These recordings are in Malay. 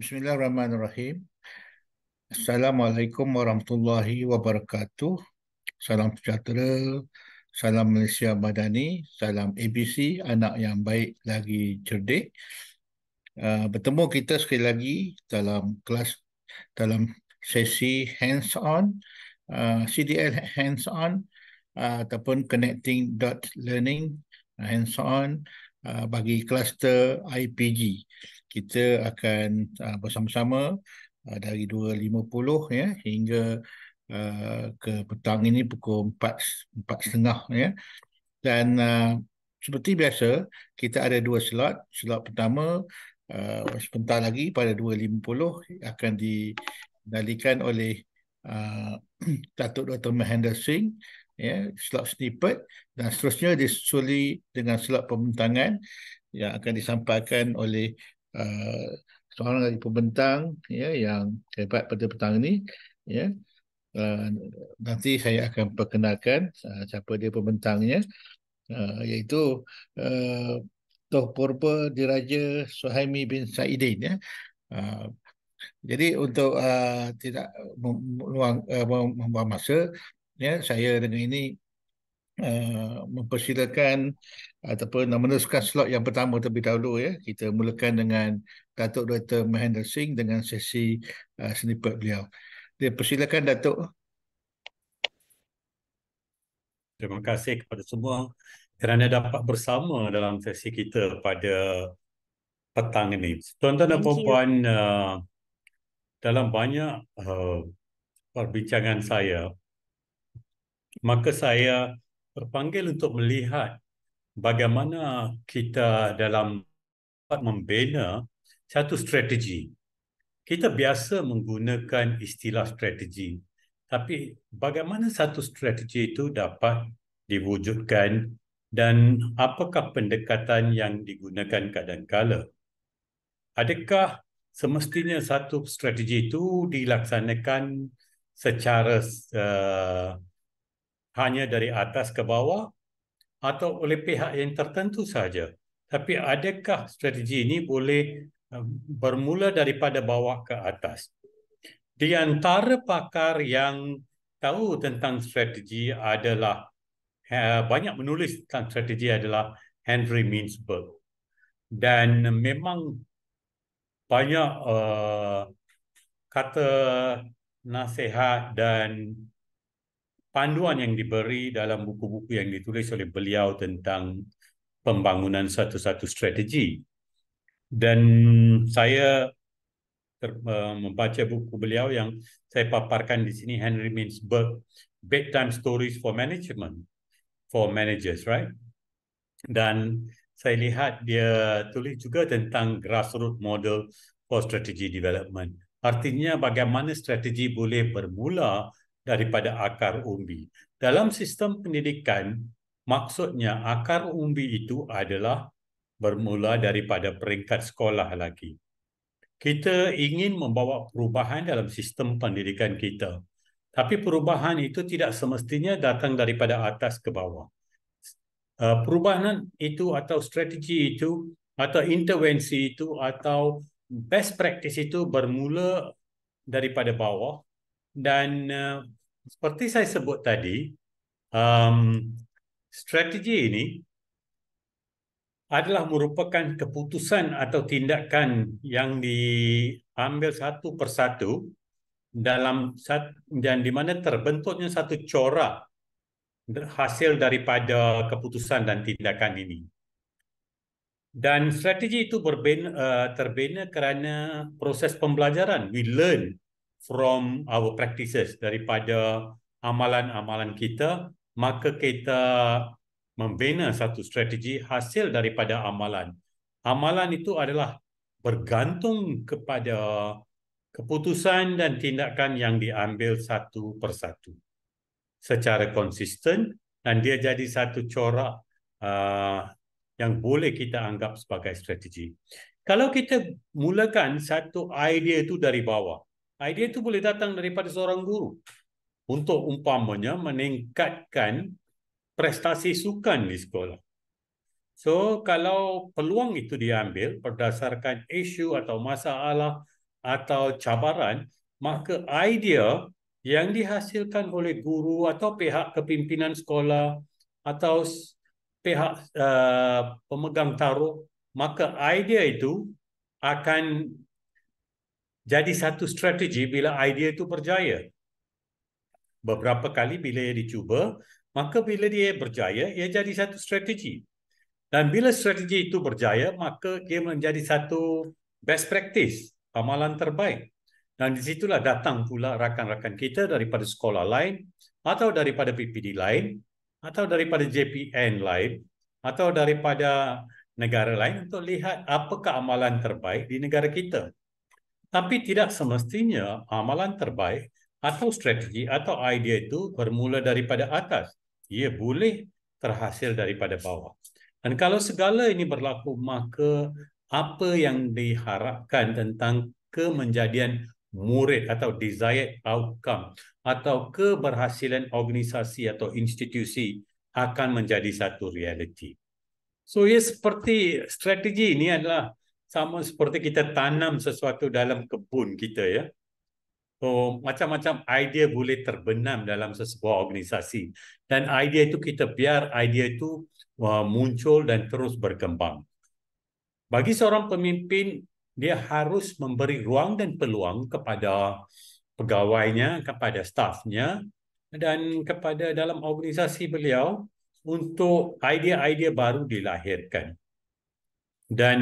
Bismillahirrahmanirrahim. Assalamualaikum warahmatullahi wabarakatuh. Salam sejahtera. Salam Malaysia Madani. Salam ABC, anak yang baik lagi cerdik. Uh, bertemu kita sekali lagi dalam kelas, dalam sesi hands-on, uh, CDL hands-on uh, ataupun connecting.learning hands-on uh, bagi kluster IPG kita akan uh, bersama-sama uh, dari 2.50 ya hingga uh, ke petang ini pukul 4 4.30 ya. Dan uh, seperti biasa kita ada dua slot. Slot pertama uh, sebentar lagi pada 2.50 akan dinalikan oleh uh, Datuk Dr. Mahendra Singh ya slot snippet dan seterusnya disusuli dengan slot pembentangan yang akan disampaikan oleh Eh, seorang dari pembentang ya yang hebat pada petang ini ya uh, nanti saya akan perkenalkan uh, siapa dia pembentangnya uh, iaitu uh, Toh Purba Diraja Suhaimi bin Saidin ya uh, jadi untuk uh, tidak membuang uh, masa ya saya dengan ini uh, mempersilakan ataupun nak meneruskan slot yang pertama terlebih dahulu ya. Kita mulakan dengan Datuk Dr. Mahendra Singh dengan sesi uh, snippet beliau. Dia persilakan Datuk. Terima kasih kepada semua kerana dapat bersama dalam sesi kita pada petang ini. Tuan-tuan dan puan-puan, uh, dalam banyak uh, perbincangan saya, maka saya terpanggil untuk melihat bagaimana kita dalam dapat membina satu strategi. Kita biasa menggunakan istilah strategi. Tapi bagaimana satu strategi itu dapat diwujudkan dan apakah pendekatan yang digunakan kadangkala? Adakah semestinya satu strategi itu dilaksanakan secara uh, hanya dari atas ke bawah atau oleh pihak yang tertentu saja. Tapi adakah strategi ini boleh eh, bermula daripada bawah ke atas? Di antara pakar yang tahu tentang strategi adalah eh, banyak menulis tentang strategi adalah Henry Mintzberg dan memang banyak uh, kata nasihat dan panduan yang diberi dalam buku-buku yang ditulis oleh beliau tentang pembangunan satu-satu strategi. Dan saya ter, uh, membaca buku beliau yang saya paparkan di sini Henry Mintzberg Bedtime Stories for Management for Managers, right? Dan saya lihat dia tulis juga tentang grassroots model for strategy development. Artinya bagaimana strategi boleh bermula daripada akar umbi. Dalam sistem pendidikan, maksudnya akar umbi itu adalah bermula daripada peringkat sekolah lagi. Kita ingin membawa perubahan dalam sistem pendidikan kita. Tapi perubahan itu tidak semestinya datang daripada atas ke bawah. Eh, perubahan itu atau strategi itu atau intervensi itu atau best practice itu bermula daripada bawah dan eh, seperti saya sebut tadi, um, strategi ini adalah merupakan keputusan atau tindakan yang diambil satu persatu dalam dan di mana terbentuknya satu corak hasil daripada keputusan dan tindakan ini. Dan strategi itu berbina, uh, terbina kerana proses pembelajaran. We learn from our practices daripada amalan-amalan kita maka kita membina satu strategi hasil daripada amalan amalan itu adalah bergantung kepada keputusan dan tindakan yang diambil satu persatu secara konsisten dan dia jadi satu corak uh, yang boleh kita anggap sebagai strategi kalau kita mulakan satu idea itu dari bawah Idea itu boleh datang daripada seorang guru untuk umpamanya meningkatkan prestasi sukan di sekolah. So, kalau peluang itu diambil berdasarkan isu atau masalah atau cabaran, maka idea yang dihasilkan oleh guru atau pihak kepimpinan sekolah atau pihak uh, pemegang taruh, maka idea itu akan jadi satu strategi bila idea itu berjaya. Beberapa kali bila ia dicuba, maka bila dia berjaya, ia jadi satu strategi. Dan bila strategi itu berjaya, maka ia menjadi satu best practice, amalan terbaik. Dan di situlah datang pula rakan-rakan kita daripada sekolah lain, atau daripada PPD lain, atau daripada JPN lain, atau daripada negara lain untuk lihat apakah amalan terbaik di negara kita. Tapi tidak semestinya amalan terbaik atau strategi atau idea itu bermula daripada atas. Ia boleh terhasil daripada bawah. Dan kalau segala ini berlaku, maka apa yang diharapkan tentang kemenjadian murid atau desired outcome atau keberhasilan organisasi atau institusi akan menjadi satu realiti. So ia seperti strategi ini adalah sama seperti kita tanam sesuatu dalam kebun kita ya. So macam-macam idea boleh terbenam dalam sesebuah organisasi dan idea itu kita biar idea itu uh, muncul dan terus berkembang. Bagi seorang pemimpin dia harus memberi ruang dan peluang kepada pegawainya, kepada stafnya dan kepada dalam organisasi beliau untuk idea-idea baru dilahirkan. Dan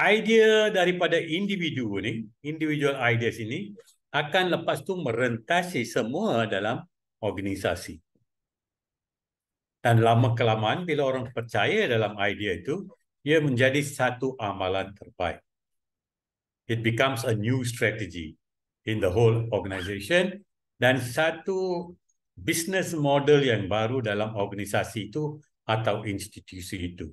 idea daripada individu ni, individual ideas ini akan lepas tu merentasi semua dalam organisasi. Dan lama kelamaan bila orang percaya dalam idea itu, ia menjadi satu amalan terbaik. It becomes a new strategy in the whole organisation dan satu business model yang baru dalam organisasi itu atau institusi itu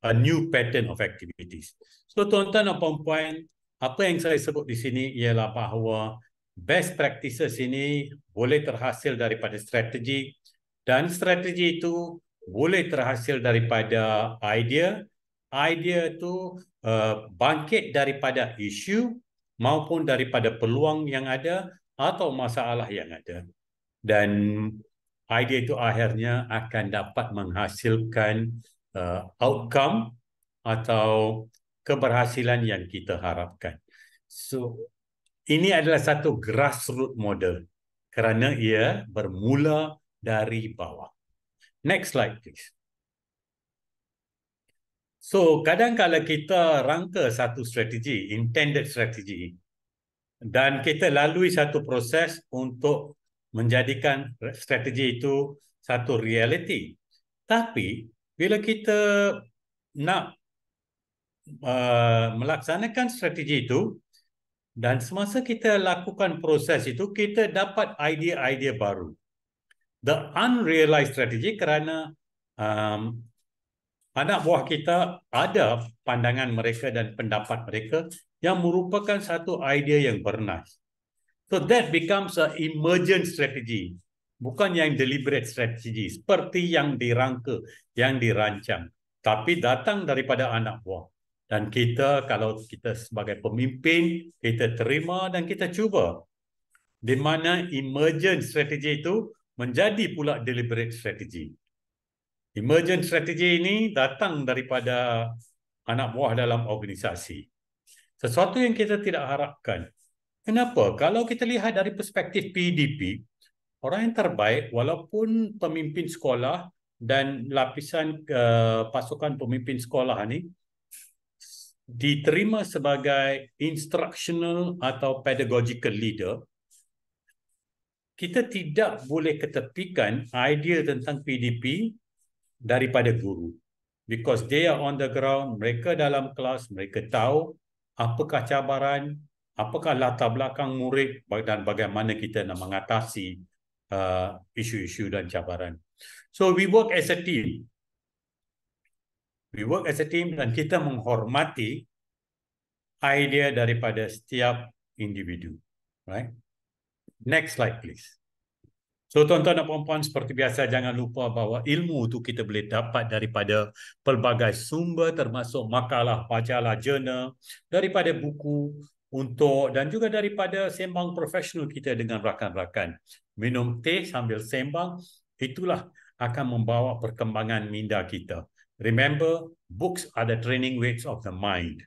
a new pattern of activities. So tuan-tuan dan puan-puan, apa yang saya sebut di sini ialah bahawa best practices ini boleh terhasil daripada strategi dan strategi itu boleh terhasil daripada idea. Idea itu uh, bangkit daripada isu maupun daripada peluang yang ada atau masalah yang ada. Dan idea itu akhirnya akan dapat menghasilkan uh, outcome atau keberhasilan yang kita harapkan. So ini adalah satu grassroots model kerana ia bermula dari bawah. Next slide please. So kadang kala kita rangka satu strategi, intended strategi dan kita lalui satu proses untuk menjadikan strategi itu satu reality. Tapi bila kita nak uh, melaksanakan strategi itu dan semasa kita lakukan proses itu kita dapat idea-idea baru the unrealized strategy kerana um, anak buah kita ada pandangan mereka dan pendapat mereka yang merupakan satu idea yang bernas so that becomes a emergent strategy bukan yang deliberate strategi seperti yang dirangka yang dirancang tapi datang daripada anak buah dan kita kalau kita sebagai pemimpin kita terima dan kita cuba di mana emergent strategi itu menjadi pula deliberate strategi emergent strategi ini datang daripada anak buah dalam organisasi sesuatu yang kita tidak harapkan kenapa kalau kita lihat dari perspektif PDP orang yang terbaik walaupun pemimpin sekolah dan lapisan uh, pasukan pemimpin sekolah ni diterima sebagai instructional atau pedagogical leader kita tidak boleh ketepikan idea tentang PDP daripada guru because they are on the ground mereka dalam kelas mereka tahu apakah cabaran apakah latar belakang murid dan bagaimana kita nak mengatasi Uh, isu-isu uh, dan cabaran. So we work as a team. We work as a team dan kita menghormati idea daripada setiap individu. Right? Next slide please. So tuan-tuan dan puan-puan seperti biasa jangan lupa bahawa ilmu itu kita boleh dapat daripada pelbagai sumber termasuk makalah, majalah, jurnal, daripada buku untuk dan juga daripada sembang profesional kita dengan rakan-rakan minum teh sambil sembang, itulah akan membawa perkembangan minda kita. Remember, books are the training weights of the mind.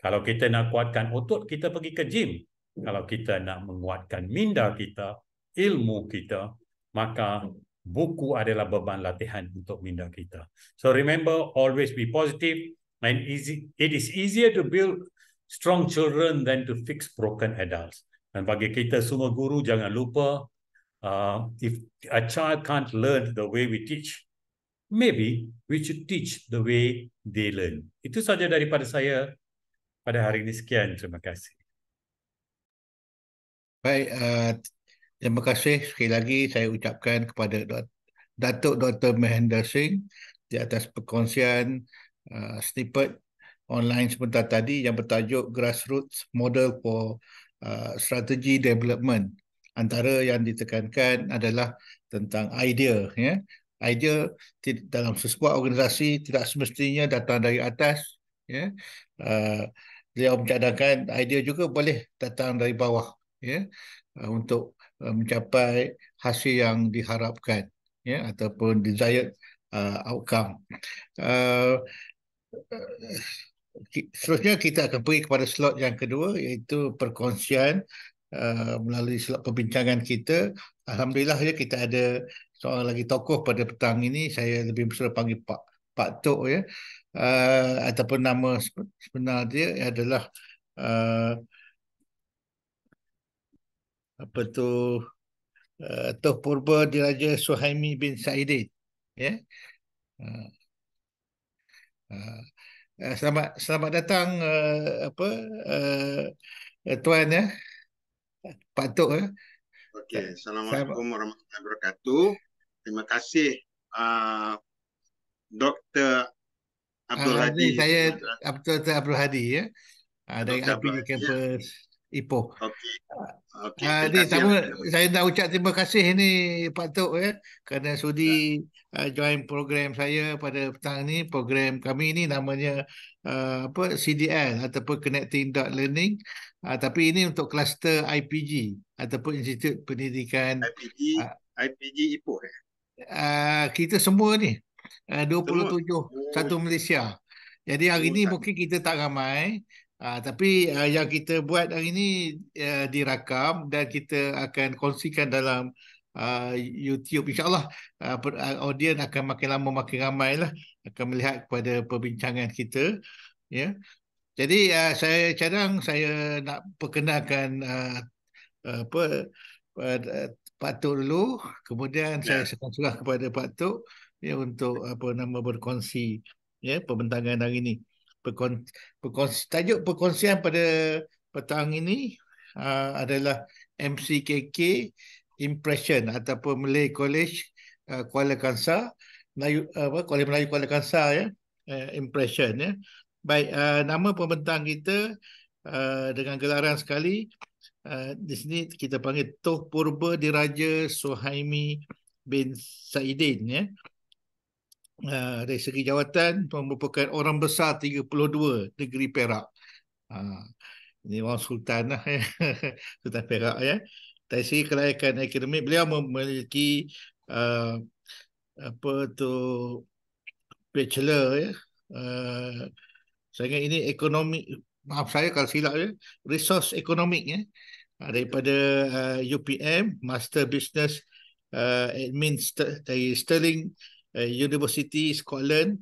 Kalau kita nak kuatkan otot, kita pergi ke gym. Kalau kita nak menguatkan minda kita, ilmu kita, maka buku adalah beban latihan untuk minda kita. So remember, always be positive. And easy, it is easier to build strong children than to fix broken adults. Dan bagi kita semua guru, jangan lupa, Uh, if a child can't learn the way we teach, maybe we should teach the way they learn. Itu saja daripada saya pada hari ini. Sekian, terima kasih. Baik, uh, terima kasih sekali lagi saya ucapkan kepada Datuk Dr. Mahendra Singh di atas perkongsian uh, snippet online sebentar tadi yang bertajuk Grassroots Model for uh, Strategy Development antara yang ditekankan adalah tentang idea ya idea dalam sebuah organisasi tidak semestinya datang dari atas ya ah, beliau mencadangkan idea juga boleh datang dari bawah ya ah, untuk ah, mencapai hasil yang diharapkan ya ataupun desired outcome uh, Seterusnya kita akan pergi kepada slot yang kedua iaitu perkongsian Eh, melalui silap perbincangan kita. Alhamdulillah ya kita ada seorang lagi tokoh pada petang ini. Saya lebih bersuara panggil Pak Pak Tok ya. Uh, ataupun nama sebenar dia adalah uh, apa tu uh, Tok Purba Diraja Suhaimi bin Saidin. Ya. Yeah. Uh, uh, selamat selamat datang uh, apa uh, tuan ya. Yeah. Pak Tok. Eh? Okey, Assalamualaikum warahmatullahi wabarakatuh. Terima kasih uh, Dr. Abdul ha, Hadi. Saya Abdul, Dr. Abdul Hadi ya. Uh, dari Abdul ya. ah, Abdul Campus ya. Ipoh. Okey. Okey. Uh, ini ya. saya nak ucap terima kasih ini Pak Tok ya kerana sudi ya. Uh, join program saya pada petang ini program kami ini namanya uh, apa CDL ataupun Connecting Dot Learning. Uh, tapi ini untuk kluster IPG ataupun Institut Pendidikan IPG, uh, ah, IPG Ipoh. Uh, kita semua ni uh, 27 semua. satu Malaysia. Jadi hari ini mungkin kita tak ramai uh, tapi uh, yang kita buat hari ini uh, dirakam dan kita akan kongsikan dalam uh, YouTube insyaallah uh, audien akan makin lama makin ramailah akan melihat kepada perbincangan kita ya. Yeah. Jadi uh, saya cadang saya nak perkenalkan uh, apa pada eh, Pak Tok dulu kemudian ya. saya serah kepada Pak Tok ya untuk apa nama berkongsi ya pembentangan hari ini. Perkong, perkongsi, tajuk perkongsian pada petang ini uh, adalah MCKK Impression ataupun Malay College uh, Kuala Kangsar Melayu apa Kuala Melayu Kuala Kangsar ya uh, impression ya. Baik, uh, nama pembentang kita uh, dengan gelaran sekali uh, di sini kita panggil Toh Purba Diraja Sohaimi bin Saidin ya. Uh, dari segi jawatan merupakan orang besar 32 negeri Perak. Uh, ini orang sultan lah, ya. sultan Perak ya. Dari segi kelayakan akademik beliau memiliki uh, apa tu bachelor ya. Uh, saya ingat ini ekonomi maaf saya kalau silap ya, resource ekonomik ya ah, daripada uh, UPM Master Business uh, Admin dari Sterling uh, University Scotland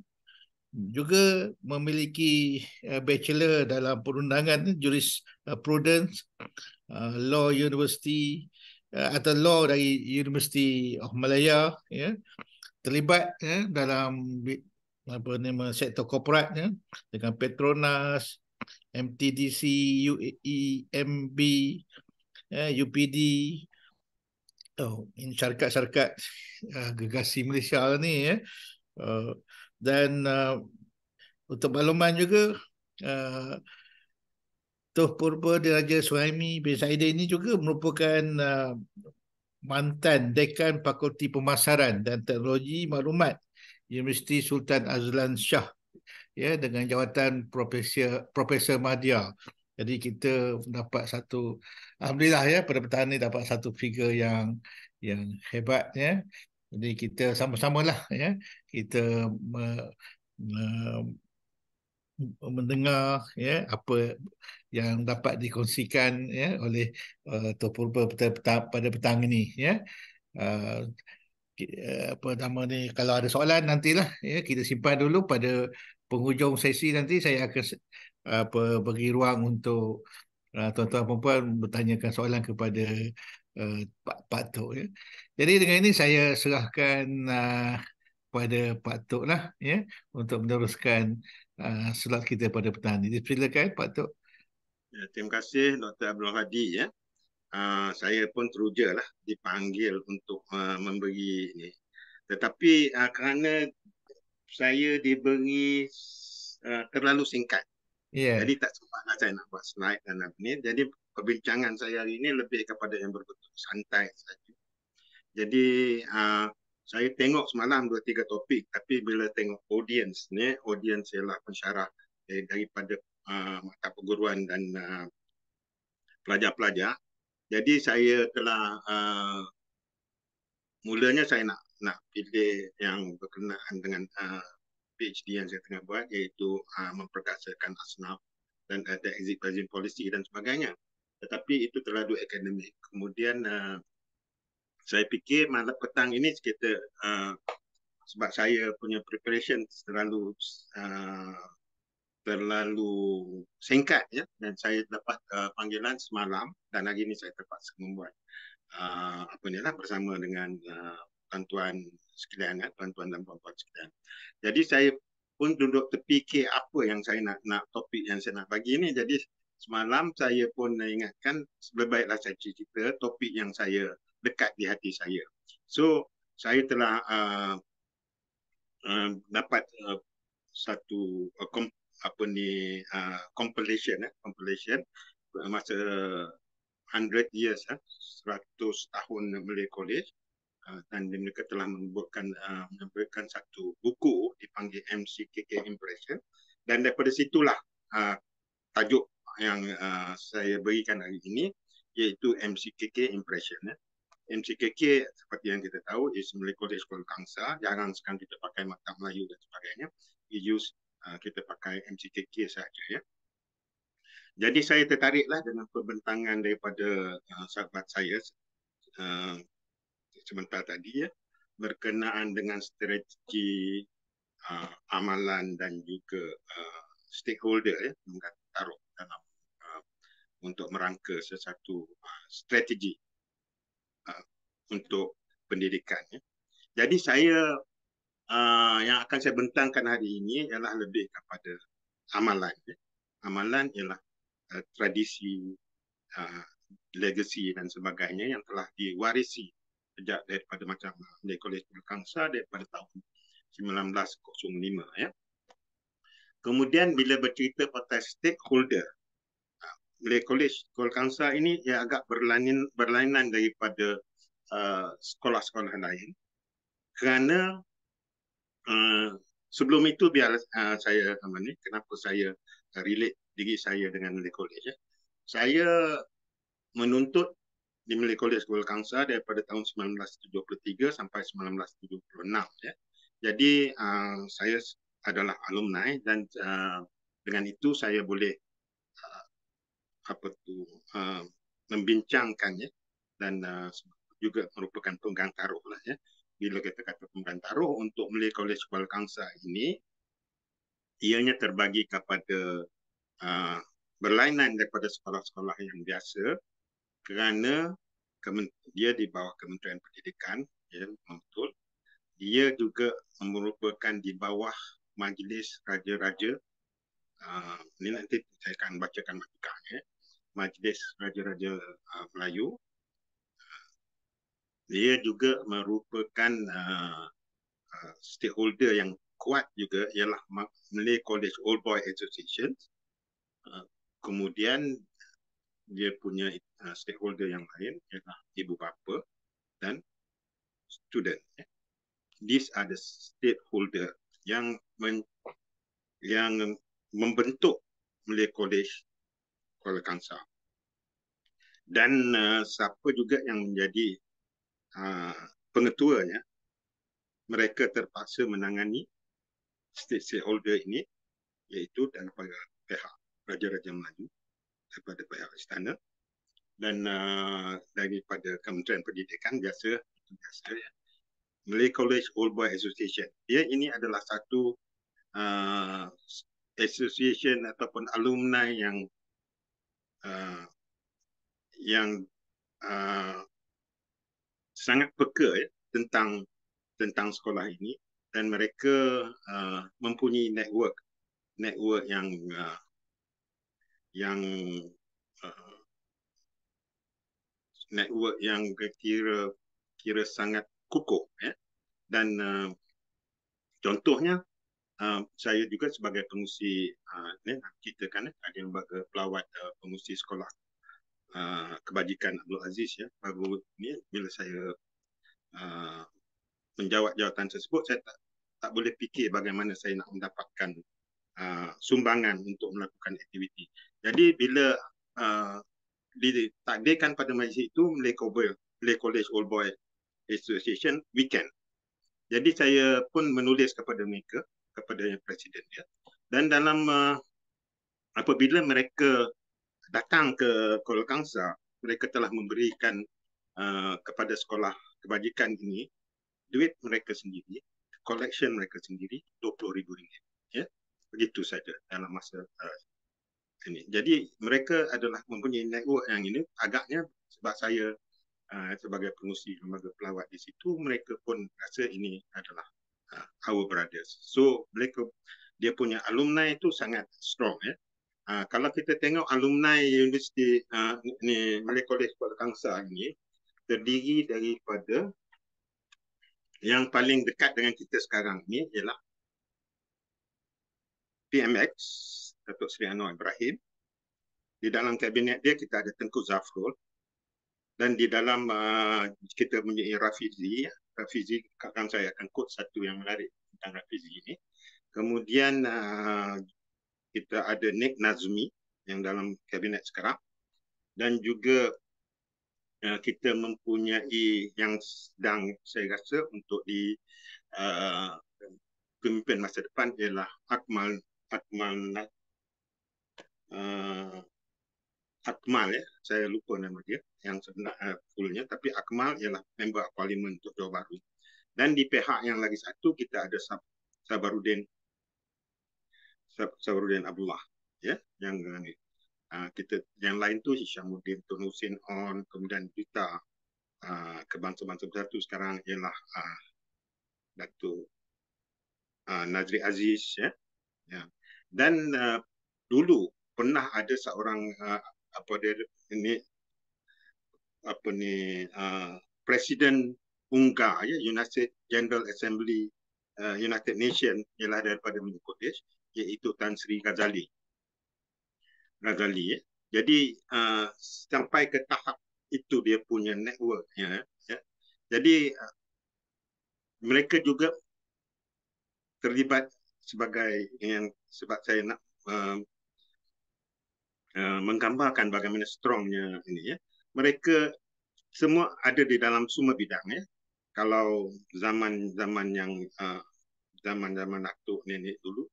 juga memiliki uh, bachelor dalam perundangan eh, jurisprudence uh, uh, law university uh, atau law dari University of Malaya ya terlibat ya, dalam apa nama sektor korporat ya, dengan Petronas, MTDC, UEMB, MB, eh, UPD, oh, ini syarikat-syarikat uh, ah, gegasi Malaysia ni ya. Uh, dan uh, untuk maklumat juga uh, ah, Tuh Purba Diraja Suhaimi bin Saidin ini juga merupakan uh, mantan dekan Fakulti Pemasaran dan Teknologi Maklumat Universiti Sultan Azlan Shah ya dengan jawatan profesor profesor madya. Jadi kita dapat satu alhamdulillah ya pada petang ni dapat satu figure yang yang hebat ya. Jadi kita sama sama lah, ya kita me, me, mendengar ya apa yang dapat dikongsikan ya oleh uh, Tuan Purba pada petang, pada petang ini ya. Uh, Eh, apa nama ni kalau ada soalan nantilah ya kita simpan dulu pada penghujung sesi nanti saya akan apa bagi ruang untuk eh, tuan-tuan puan-puan bertanyakan soalan kepada uh, Pak Pak Tok ya. Jadi dengan ini saya serahkan uh, pada Pak Tok lah ya untuk meneruskan uh, slot kita pada petang ini. Silakan Pak Tok. Ya, terima kasih Dr. Abdul Hadi ya. Ah, saya pun teruja lah dipanggil untuk uh, memberi ini. Tetapi uh, kerana saya diberi uh, terlalu singkat. Yeah. Jadi tak sempat lah saya nak buat slide dan apa ni. Jadi perbincangan saya hari ini lebih kepada yang berbentuk santai saja. Jadi uh, saya tengok semalam dua tiga topik tapi bila tengok audience ni, audience ialah pensyarah eh, daripada uh, mata perguruan dan uh, pelajar-pelajar jadi saya telah uh, mulanya saya nak nak pilih yang berkenaan dengan uh, PhD yang saya tengah buat iaitu uh, memperkasakan ASNAP dan ada uh, exit pricing policy dan sebagainya. Tetapi itu terlalu akademik. Kemudian uh, saya fikir malam petang ini kita uh, sebab saya punya preparation terlalu uh, terlalu singkat ya dan saya dapat uh, panggilan semalam dan hari ini saya terpaksa membuat uh, apa ni lah bersama dengan uh, tuan-tuan sekalian ya, tuan-tuan dan puan-puan sekalian. Jadi saya pun duduk terfikir apa yang saya nak nak topik yang saya nak bagi ni. Jadi semalam saya pun ingatkan lebih baiklah saya cerita topik yang saya dekat di hati saya. So saya telah uh, uh, dapat uh, satu uh, apa ni uh, compilation eh compilation eh, masa 100 years eh, 100 tahun Malay College uh, dan mereka telah membuatkan uh, ah, menyampaikan satu buku dipanggil MCKK Impression dan daripada situlah uh, tajuk yang uh, saya berikan hari ini iaitu MCKK Impression eh. MCKK seperti yang kita tahu is Malay College Kuala Kangsar jarang sekarang kita pakai mata Melayu dan sebagainya we use Ah, kita pakai MCKK saja ya. Jadi saya tertariklah dengan perbentangan daripada uh, sahabat saya uh, sebentar tadi ya berkenaan dengan strategi uh, amalan dan juga uh, stakeholder ya menggantaruk dalam uh, untuk merangka sesuatu uh, strategi uh, untuk pendidikan ya. Jadi saya uh, yang akan saya bentangkan hari ini ialah lebih kepada amalan. Ya. Amalan ialah uh, tradisi, uh, legacy dan sebagainya yang telah diwarisi sejak daripada macam Nikolai Perkangsa daripada tahun 1905. Ya. Kemudian bila bercerita tentang stakeholder, Blair ah, College Kolkansa ini ia agak berlainan, berlainan daripada uh, sekolah-sekolah lain kerana Ah, sebelum itu biar uh, saya apa ni kenapa saya ah, relate diri saya dengan Malay College ya. Saya menuntut di Malay College Global Kangsar daripada tahun 1973 sampai 1976 ya. Jadi uh, saya adalah alumni dan uh, dengan itu saya boleh uh, apa tu uh, membincangkannya dan uh, juga merupakan penggang lah ya bila kita kata pemberian taruh untuk Malay College Kuala Kangsar ini ianya terbagi kepada uh, berlainan daripada sekolah-sekolah yang biasa kerana dia di bawah Kementerian Pendidikan ya betul dia juga merupakan di bawah Majlis Raja-Raja uh, ini nanti saya akan bacakan matikan ya Majlis Raja-Raja uh, Melayu dia juga merupakan uh, uh, stakeholder yang kuat juga ialah Malay College Old Boy Association. Uh, kemudian dia punya uh, stakeholder yang lain ialah ibu bapa dan student. Ya. These are the stakeholder yang men, yang membentuk Malay College Kuala Kangsar. Dan uh, siapa juga yang menjadi Ha, pengetuanya mereka terpaksa menangani stakeholder ini iaitu daripada pihak raja-raja Melayu daripada pihak istana dan uh, daripada Kementerian Pendidikan biasa biasa ya. Malay College Old Boy Association. Ia ini adalah satu uh, association ataupun alumni yang uh, yang uh, sangat peka ya, tentang tentang sekolah ini dan mereka uh, mempunyai network network yang uh, yang uh, network yang kira kira sangat kukuh ya. dan uh, contohnya uh, saya juga sebagai pengusi uh, ya, kita kan ada lembaga uh, pelawat uh, pengusi sekolah uh, kebajikan Abdul Aziz ya baru ni bila saya uh, ah, menjawab jawatan tersebut saya tak tak boleh fikir bagaimana saya nak mendapatkan uh, sumbangan untuk melakukan aktiviti. Jadi bila uh, ditakdirkan pada majlis itu Malay Cobra, Malay College Old Boy Association weekend. Jadi saya pun menulis kepada mereka, kepada presiden ya Dan dalam uh, apabila mereka datang ke Kuala Kolkangsa, mereka telah memberikan uh, kepada sekolah kebajikan ini duit mereka sendiri, collection mereka sendiri RM20,000. Ya? Yeah? Begitu saja dalam masa uh, ini. Jadi mereka adalah mempunyai network yang ini agaknya sebab saya uh, sebagai pengusi lembaga pelawat di situ mereka pun rasa ini adalah uh, our brothers. So mereka dia punya alumni itu sangat strong ya. Yeah? Ah, kalau kita tengok alumni universiti uh, ni Malay College Kuala Kangsar ni terdiri daripada yang paling dekat dengan kita sekarang ni ialah PMX Datuk Seri Anwar Ibrahim di dalam kabinet dia kita ada Tengku Zafrul dan di dalam uh, kita punya Rafizi Rafizi kakang saya akan quote satu yang menarik tentang Rafizi ini kemudian uh, kita ada Nick Nazmi yang dalam kabinet sekarang dan juga uh, kita mempunyai yang sedang saya rasa untuk di uh, pemimpin masa depan ialah Akmal Akmal uh, Akmal ya saya lupa nama dia yang sebenarnya uh, fullnya tapi Akmal ialah member parlimen untuk Johor Bahru dan di pihak yang lagi satu kita ada Sab Sabarudin Sabruddin Abdullah ya yang uh, kita yang lain tu Syamuddin Tun Husin on kemudian kita uh, ah, kebangsa satu sekarang ialah uh, ah, Dato uh, Najri Aziz ya. ya. Dan dulu pernah ada seorang apa dia ini apa ni uh, presiden Ungar ya United General Assembly United Nation ialah daripada Melayu iaitu Tan Sri Ghazali. Ghazali. Ya. Jadi uh, sampai ke tahap itu dia punya network. Ya, ya. Jadi uh, mereka juga terlibat sebagai yang sebab saya nak uh, uh, menggambarkan bagaimana strongnya ini ya. Mereka semua ada di dalam semua bidang ya. Kalau zaman-zaman yang uh, zaman-zaman Datuk nenek dulu uh,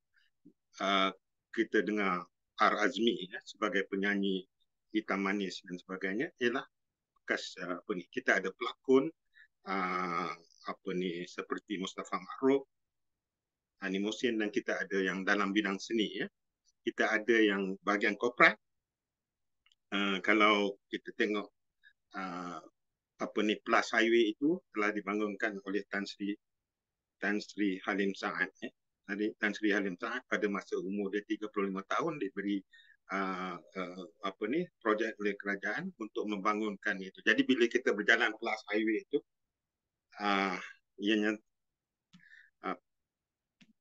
Uh, kita dengar Ar Azmi ya, sebagai penyanyi hitam manis dan sebagainya ialah bekas uh, apa ni kita ada pelakon uh, apa ni seperti Mustafa Makrub Ani dan kita ada yang dalam bidang seni ya kita ada yang bahagian korporat uh, kalau kita tengok uh, apa ni Plus Highway itu telah dibangunkan oleh Tan Sri Tan Sri Halim Saad ya. Tan Sri Halim Ta'ak pada masa umur dia 35 tahun diberi uh, uh, apa ni projek oleh kerajaan untuk membangunkan itu. Jadi bila kita berjalan kelas highway itu uh, ianya uh,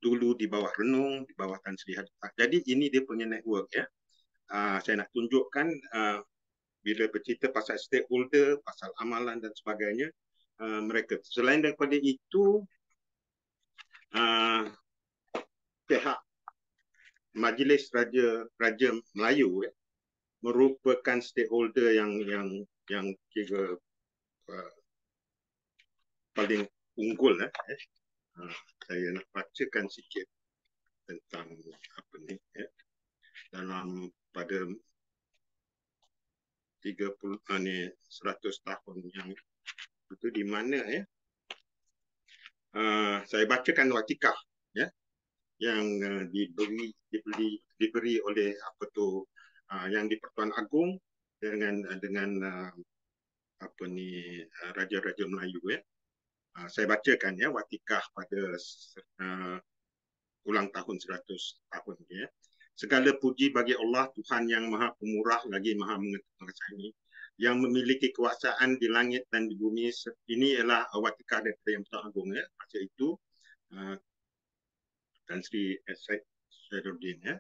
dulu di bawah Renung, di bawah Tan Sri Halim Ta'ak. Jadi ini dia punya network ya. Uh, saya nak tunjukkan uh, bila bercerita pasal stakeholder, pasal amalan dan sebagainya uh, mereka. Selain daripada itu uh, pihak Majlis Raja Raja Melayu ya, merupakan stakeholder yang yang yang kira uh, paling unggul lah. Eh. Ha, saya nak bacakan sikit tentang apa ni ya. dalam pada 30 ah, ni 100 tahun yang itu di mana ya? Uh, saya bacakan wakikah ya yang uh, diberi diberi diberi oleh apa tu uh, yang di Pertuan Agong dengan uh, dengan uh, apa ni uh, raja-raja Melayu ya. Uh, saya bacakan ya watikah pada uh, ulang tahun 100 tahun ya. Segala puji bagi Allah Tuhan yang Maha Pemurah lagi Maha Mengetahui yang memiliki kekuasaan di langit dan di bumi ini ialah uh, watikah daripada yang Pertuan Agong ya. Maksud itu uh, Tan Sri Syed Syedruddin ya.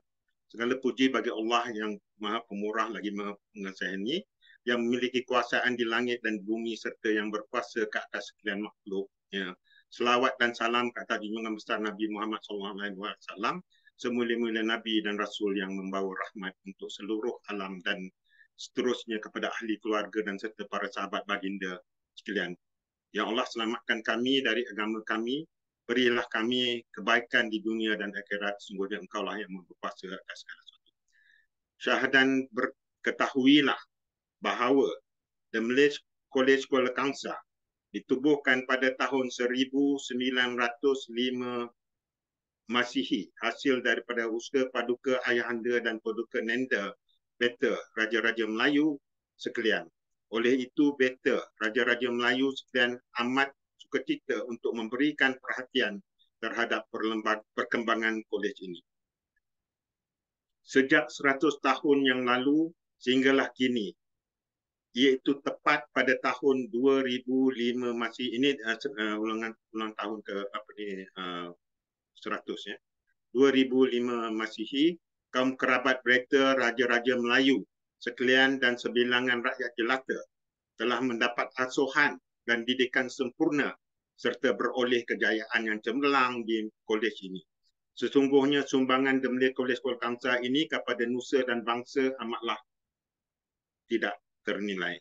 Segala puji bagi Allah yang maha pemurah lagi maha pengasihani yang memiliki kuasaan di langit dan bumi serta yang berkuasa ke atas sekalian makhluk. Ya. Selawat dan salam ke atas junjungan besar Nabi Muhammad SAW. Semulia-mulia Nabi dan Rasul yang membawa rahmat untuk seluruh alam dan seterusnya kepada ahli keluarga dan serta para sahabat baginda sekalian. Ya Allah selamatkan kami dari agama kami berilah kami kebaikan di dunia dan akhirat sungguhnya engkau lah yang berkuasa atas segala sesuatu. Syahadan berketahuilah bahawa The Malay College Kuala Kangsa ditubuhkan pada tahun 1905 Masihi hasil daripada usaha paduka ayahanda dan paduka nenda beta raja-raja Melayu sekalian. Oleh itu beta raja-raja Melayu sekalian amat kita untuk memberikan perhatian terhadap perkembangan kolej ini. Sejak 100 tahun yang lalu sehinggalah kini, iaitu tepat pada tahun 2005 masih ini uh, ulangan ulang tahun ke apa ni uh, eh, 100 ya. 2005 Masihi, kaum kerabat mereka raja-raja Melayu sekalian dan sebilangan rakyat jelata telah mendapat asuhan dan didikan sempurna serta beroleh kejayaan yang cemerlang di kolej ini. Sesungguhnya sumbangan The kolej kuala Kolkansa ini kepada nusa dan bangsa amatlah tidak ternilai.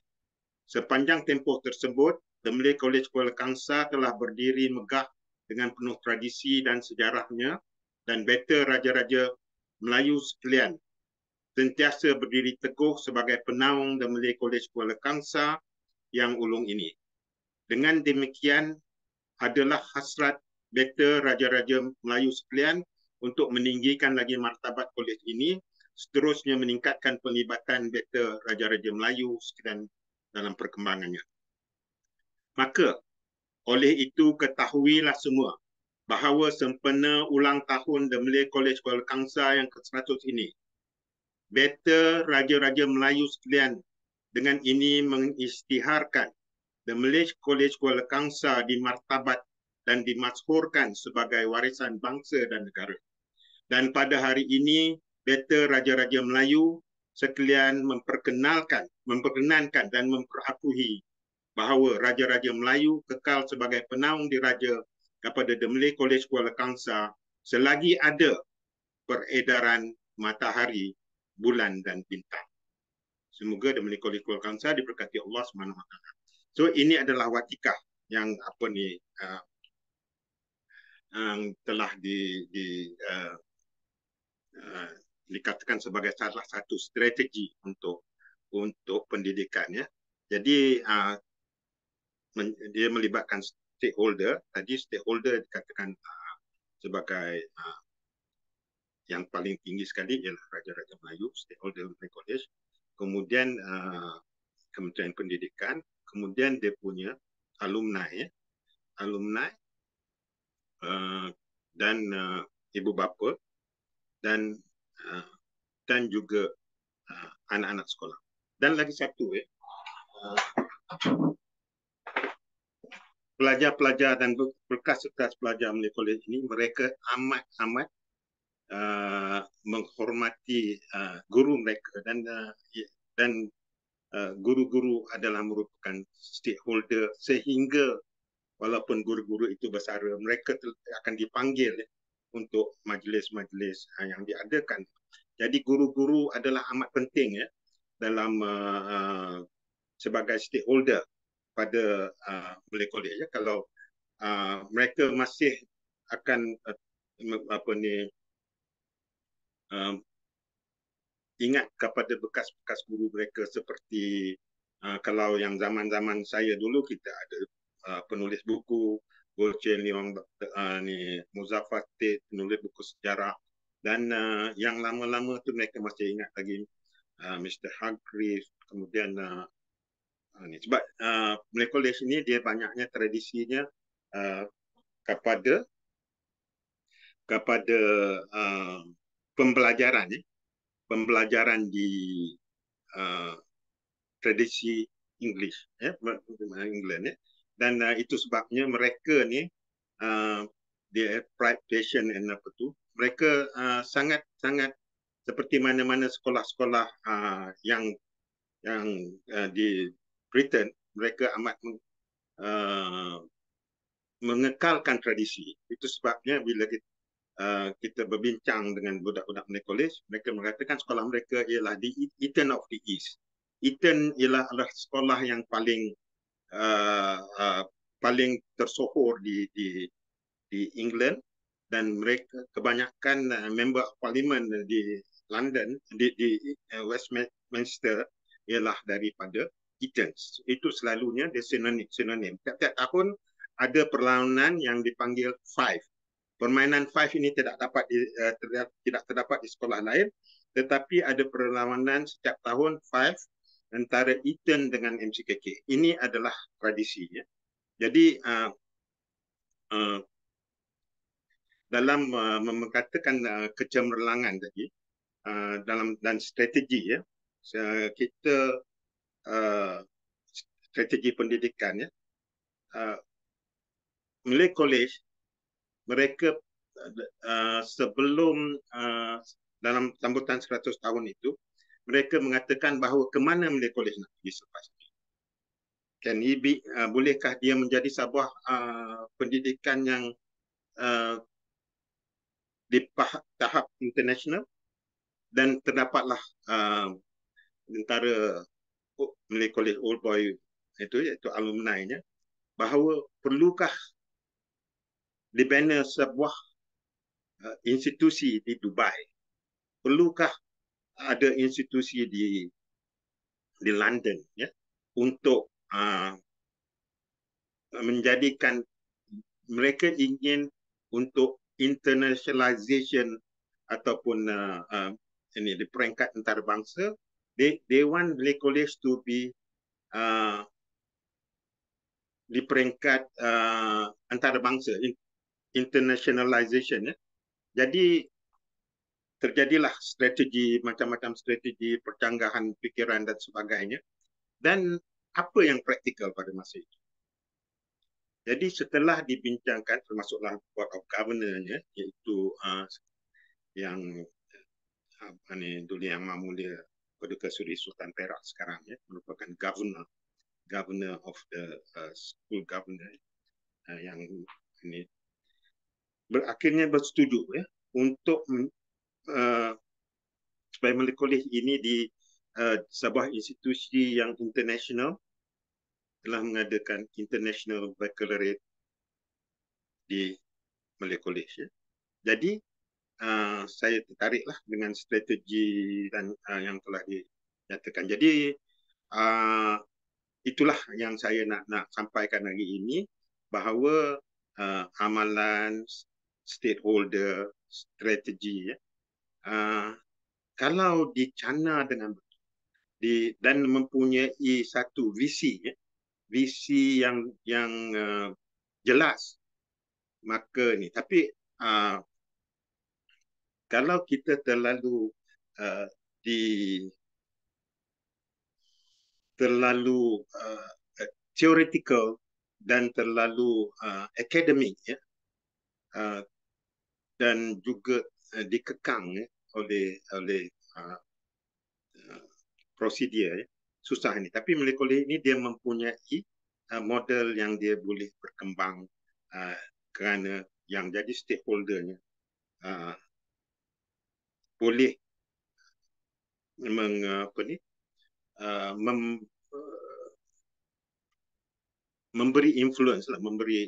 Sepanjang tempoh tersebut, The kolej kuala Kolkansa telah berdiri megah dengan penuh tradisi dan sejarahnya dan beta raja-raja Melayu sekalian sentiasa berdiri teguh sebagai penaung The kolej Kuala Kangsa yang ulung ini. Dengan demikian, adalah hasrat beta raja-raja Melayu sekalian untuk meninggikan lagi martabat kolej ini seterusnya meningkatkan penglibatan beta raja-raja Melayu sekalian dalam perkembangannya. Maka oleh itu ketahuilah semua bahawa sempena ulang tahun The Malay College Kuala Kangsar yang ke-100 ini beta raja-raja Melayu sekalian dengan ini mengisytiharkan The Malaysian College Kuala Kangsa dimartabat dan dimasyhurkan sebagai warisan bangsa dan negara. Dan pada hari ini, Beta Raja-Raja Melayu sekalian memperkenalkan, memperkenankan dan memperakui bahawa Raja-Raja Melayu kekal sebagai penaung diraja kepada The Malay College Kuala Kangsa selagi ada peredaran matahari, bulan dan bintang. Semoga The Malay College Kuala Kangsa diberkati Allah SWT. So ini adalah watikah yang apa ni uh, yang telah di, di uh, uh, dikatakan sebagai salah satu strategi untuk untuk pendidikan ya. Jadi uh, men, dia melibatkan stakeholder. Tadi stakeholder dikatakan uh, sebagai uh, yang paling tinggi sekali ialah Raja-Raja Melayu, stakeholder Melayu College. Kemudian uh, Kementerian Pendidikan, kemudian dia punya alumni ya alumni uh, dan uh, ibu bapa dan uh, dan juga anak-anak uh, sekolah dan lagi satu ya uh, pelajar-pelajar dan berkas-berkas pelajar Malay College ini mereka amat amat uh, menghormati uh, guru mereka dan uh, dan Uh, guru-guru adalah merupakan stakeholder sehingga walaupun guru-guru itu bersara mereka akan dipanggil untuk majlis-majlis uh, yang diadakan jadi guru-guru adalah amat penting ya dalam uh, sebagai stakeholder pada uh, Malay College ya kalau uh, mereka masih akan uh, apa ni uh, ingat kepada bekas-bekas guru mereka seperti uh, kalau yang zaman-zaman saya dulu kita ada uh, penulis buku Gulchen Leong uh, ni Muzaffar Tate penulis buku sejarah dan uh, yang lama-lama tu mereka masih ingat lagi uh, Mr. Hargreaves kemudian uh, ini. Uh, Sebab uh, Malay College ini dia banyaknya tradisinya uh, kepada kepada uh, pembelajaran. Eh pembelajaran di uh, tradisi English ya England ya dan uh, itu sebabnya mereka ni uh, dia pride passion dan apa tu mereka uh, sangat sangat seperti mana-mana sekolah-sekolah uh, yang yang uh, di Britain mereka amat uh, mengekalkan tradisi itu sebabnya bila kita Uh, kita berbincang dengan budak-budak Malay College, mereka mengatakan sekolah mereka ialah di e, Eton of the East. Eton ialah adalah sekolah yang paling uh, uh, paling tersohor di di di England dan mereka kebanyakan uh, member parlimen di London di di uh, Westminster ialah daripada Eton. Itu selalunya dia sinonim. Setiap tahun ada perlawanan yang dipanggil Five permainan five ini tidak dapat di, uh, terdapat, tidak terdapat di sekolah lain tetapi ada perlawanan setiap tahun five antara Eton dengan MCKK. Ini adalah tradisi. Ya. Jadi uh, uh, dalam uh, mengatakan uh, kecemerlangan tadi uh, dalam dan strategi ya kita uh, strategi pendidikan ya uh, Malay College mereka uh, sebelum uh, dalam tambutan 100 tahun itu mereka mengatakan bahawa ke mana mereka boleh nak pergi selepas ini. Can he be, uh, bolehkah dia menjadi sebuah uh, pendidikan yang uh, di tahap international dan terdapatlah uh, antara oh, Malay College Old Boy itu iaitu alumni-nya bahawa perlukah dibina sebuah eh, institusi di Dubai, perlukah ada institusi di di London ya untuk uh, menjadikan mereka ingin untuk internationalization ataupun uh, uh, ini di peringkat antarabangsa they they want the college to be uh, di peringkat uh, antarabangsa internationalization ya. Jadi terjadilah strategi macam-macam strategi percanggahan fikiran dan sebagainya. Dan apa yang praktikal pada masa itu? Jadi setelah dibincangkan termasuklah Board of governor iaitu uh, yang apa ni dulu yang mamulia Perdana Suri Sultan Perak sekarang ya merupakan governor governor of the uh, school governor uh, yang ini berakhirnya bersetuju ya untuk uh, supaya melikolih ini di uh, sebuah institusi yang international telah mengadakan international baccalaureate di melikolih ya. Jadi uh, saya tertariklah dengan strategi dan uh, yang telah dinyatakan. Jadi uh, itulah yang saya nak nak sampaikan hari ini bahawa uh, amalan stakeholder strategi ya. Uh, kalau dicana dengan betul di dan mempunyai satu visi ya, visi yang yang uh, jelas maka ni tapi uh, kalau kita terlalu uh, di terlalu uh, theoretical dan terlalu uh, akademik ya uh, dan juga uh, dikekang eh, oleh oleh uh, uh, prosedur eh. susah ini tapi molekul ini dia mempunyai uh, model yang dia boleh berkembang uh, kerana yang jadi stakeholdernya uh, boleh mengapa ni, uh, mem, memberi influence lah memberi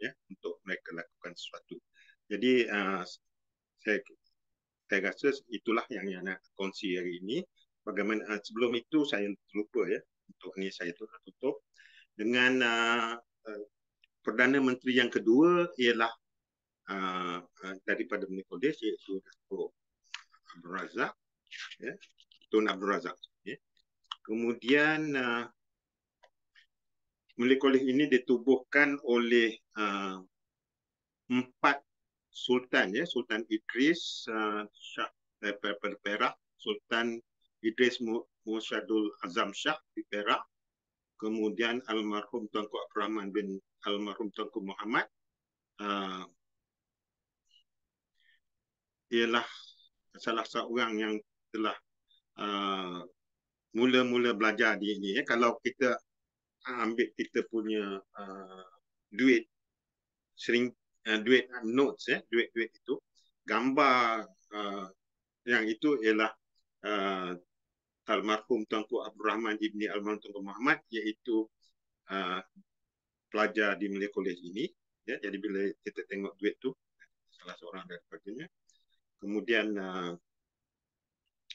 ya untuk mereka lakukan sesuatu jadi uh, saya saya rasa itulah yang yang nak kongsi hari ini. Bagaimana uh, sebelum itu saya lupa ya untuk ni saya telah tutup dengan uh, uh, perdana menteri yang kedua ialah uh, uh, daripada Mekodes iaitu Dato Abdul Razak ya Tun Abdul Razak ya. Kemudian uh, Melayu College ini ditubuhkan oleh uh, empat Sultan ya Sultan Idris uh, Shah eh, Perak Sultan Idris Musyadul Azam Shah di Perak kemudian almarhum Tengku Abdurrahman bin almarhum Tengku Muhammad uh, ialah salah seorang yang telah uh, mula-mula belajar di ini ya. kalau kita ambil kita punya uh, duit sering Eh, duit ah, notes ya, duit-duit itu. Gambar uh, yang itu ialah uh, almarhum Tuanku Abdul Rahman Ibn Almarhum Tuanku Muhammad iaitu uh, pelajar di Malay College ini. Ya, jadi bila kita tengok duit tu salah seorang daripadanya. Kemudian uh,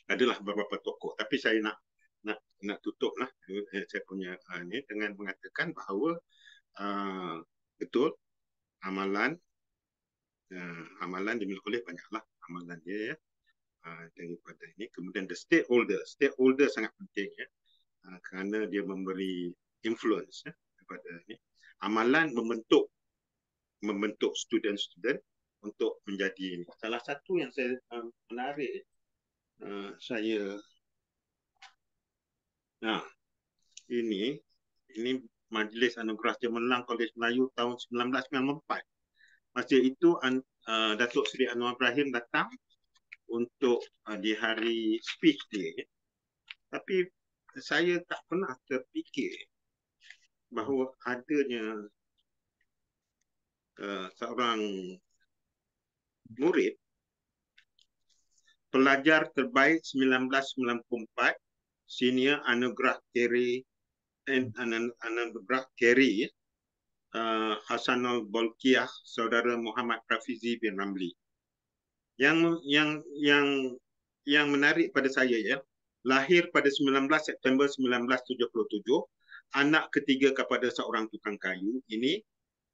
adalah beberapa tokoh. Tapi saya nak nak nak tutup lah eh, saya punya uh, ni dengan mengatakan bahawa uh, betul amalan uh, amalan di Melkulis banyaklah amalan dia ya uh, daripada ini kemudian the stakeholder stakeholder sangat penting ya uh, kerana dia memberi influence ya kepada ini amalan membentuk membentuk student-student untuk menjadi ini. salah satu yang saya uh, menarik uh, saya nah ini ini Majlis Anugerah Cemerlang Kolej Melayu tahun 1994. Masa itu uh, Datuk Seri Anwar Ibrahim datang untuk uh, di hari speech dia. Tapi saya tak pernah terfikir bahawa adanya uh, seorang murid pelajar terbaik 1994 senior anugerah Terry and Ananda Kerry, uh, Hasanul Bolkiah, saudara Muhammad Rafizi bin Ramli. Yang yang yang yang menarik pada saya ya, lahir pada 19 September 1977, anak ketiga kepada seorang tukang kayu ini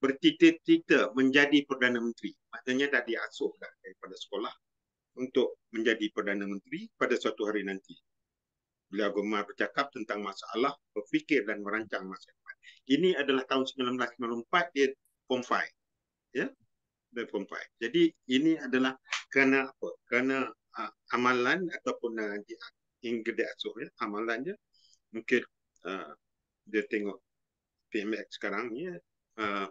bertitik-titik menjadi Perdana Menteri. Maknanya dah diasuh dah daripada sekolah untuk menjadi Perdana Menteri pada suatu hari nanti beliau gemar bercakap tentang masalah berfikir dan merancang masa depan. Ini adalah tahun 1994 dia form 5. Ya. Dia form Jadi ini adalah kerana apa? Kerana uh, amalan ataupun uh, di inggris dia asuh ya, amalannya mungkin uh, dia tengok PMX sekarang ya uh,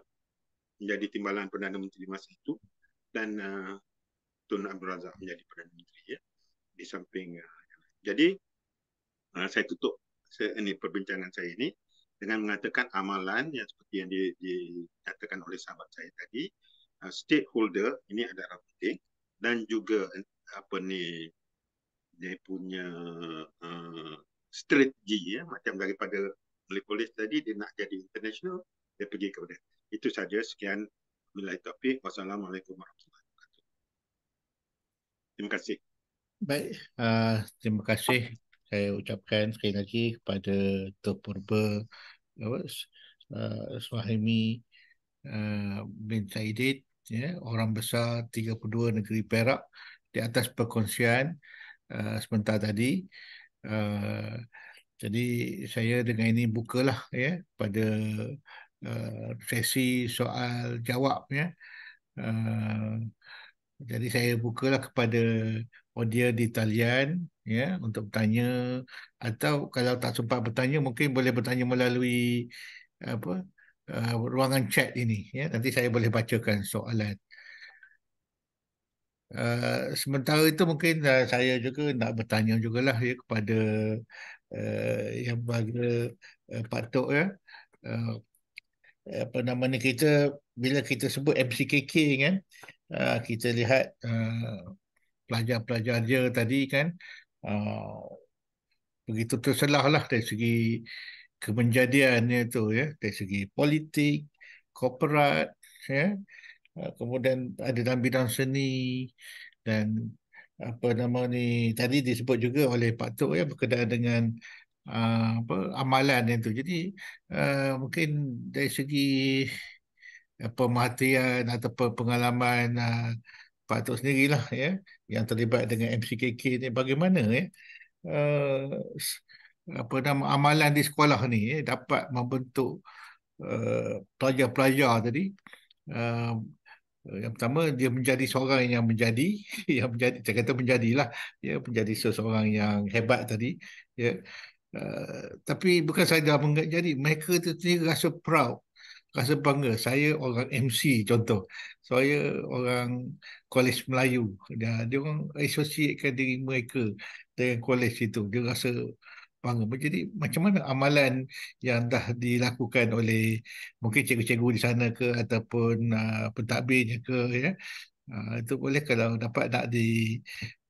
menjadi timbalan Perdana Menteri masa itu dan uh, Tun Abdul Razak menjadi Perdana Menteri ya di samping uh, jadi Ah, saya tutup ini perbincangan saya ini dengan mengatakan amalan yang seperti yang di, dikatakan oleh sahabat saya tadi ah, stakeholder ini adalah penting dan juga apa ni dia punya uh, strategi ya macam daripada Malaysia tadi dia nak jadi international dia pergi kepada itu saja sekian nilai topik wassalamualaikum warahmatullahi wabarakatuh terima kasih baik uh, terima kasih saya ucapkan sekali lagi kepada Tuan Purba uh, Suhaimi uh, bin Saidid, ya, orang besar 32 negeri Perak di atas perkongsian uh, sebentar tadi. Uh, jadi saya dengan ini bukalah ya pada uh, sesi soal jawab ya. Uh, jadi saya bukalah kepada audio oh, di talian ya untuk bertanya atau kalau tak sempat bertanya mungkin boleh bertanya melalui apa uh, ruangan chat ini ya nanti saya boleh bacakan soalan. Uh, sementara itu mungkin uh, saya juga nak bertanya jugalah ya kepada uh, yang bagi uh, patok ya uh, apa namanya kita bila kita sebut MCKK kan uh, kita lihat uh, pelajar-pelajar dia tadi kan uh, begitu terselah lah dari segi kemenjadiannya tu ya dari segi politik korporat ya uh, kemudian ada dalam bidang seni dan apa nama ni tadi disebut juga oleh Pak Tok ya berkaitan dengan uh, apa amalan yang tu jadi uh, mungkin dari segi uh, atau pengalaman uh, Patut sendirilah ya yang terlibat dengan MCKK ini bagaimana ya uh, apa nama amalan di sekolah ni ya, dapat membentuk eh, pelajar-pelajar uh, tadi uh, yang pertama dia menjadi seorang yang menjadi yang menjadi saya kata menjadilah ya menjadi seseorang yang hebat tadi ya uh, tapi bukan saja menjadi mereka tu sendiri rasa proud rasa bangga saya orang MC contoh saya orang kolej Melayu dan dia orang associatekan diri mereka dengan kolej itu dia rasa bangga jadi macam mana amalan yang dah dilakukan oleh mungkin cikgu-cikgu di sana ke ataupun uh, pentadbirnya ke ya uh, itu boleh kalau dapat nak di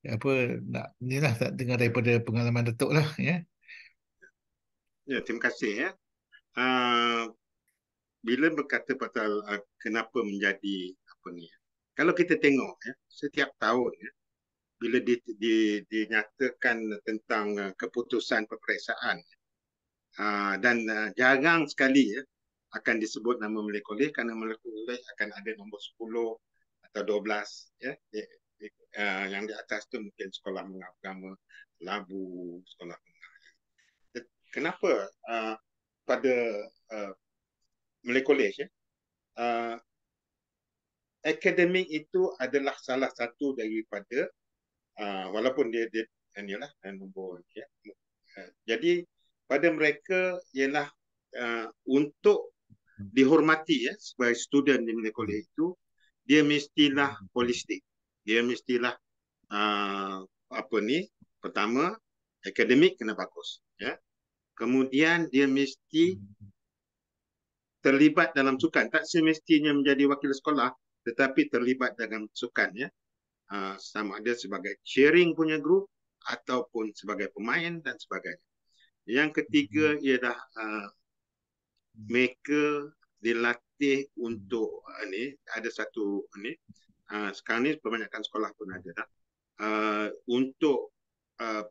apa nak inilah tak dengar daripada pengalaman datuk lah ya ya terima kasih ya uh bila berkata pasal uh, kenapa menjadi apa ni kalau kita tengok ya setiap tahun ya bila di, di, dinyatakan tentang uh, keputusan peperiksaan uh, dan uh, jarang sekali ya akan disebut nama molekulih kerana molekulih akan ada nombor 10 atau 12 ya di, di, uh, yang di atas tu mungkin sekolah agama labu sekolah menengah ya. kenapa uh, pada uh, melalui college ya. Uh, ah, akademik itu adalah salah satu daripada uh, walaupun dia dia inilah dan nombor ya. Uh, jadi pada mereka ialah uh, untuk dihormati ya sebagai student di melalui college itu dia mestilah holistik. Dia mestilah uh, apa ni? Pertama, akademik kena bagus. Ya. Kemudian dia mesti terlibat dalam sukan tak semestinya menjadi wakil sekolah tetapi terlibat dalam sukan ya uh, sama ada sebagai sharing punya grup ataupun sebagai pemain dan sebagainya yang ketiga hmm. ialah uh, mereka dilatih untuk uh, ni ada satu ni uh, sekarang ni kebanyakan sekolah pun ada dah untuk uh,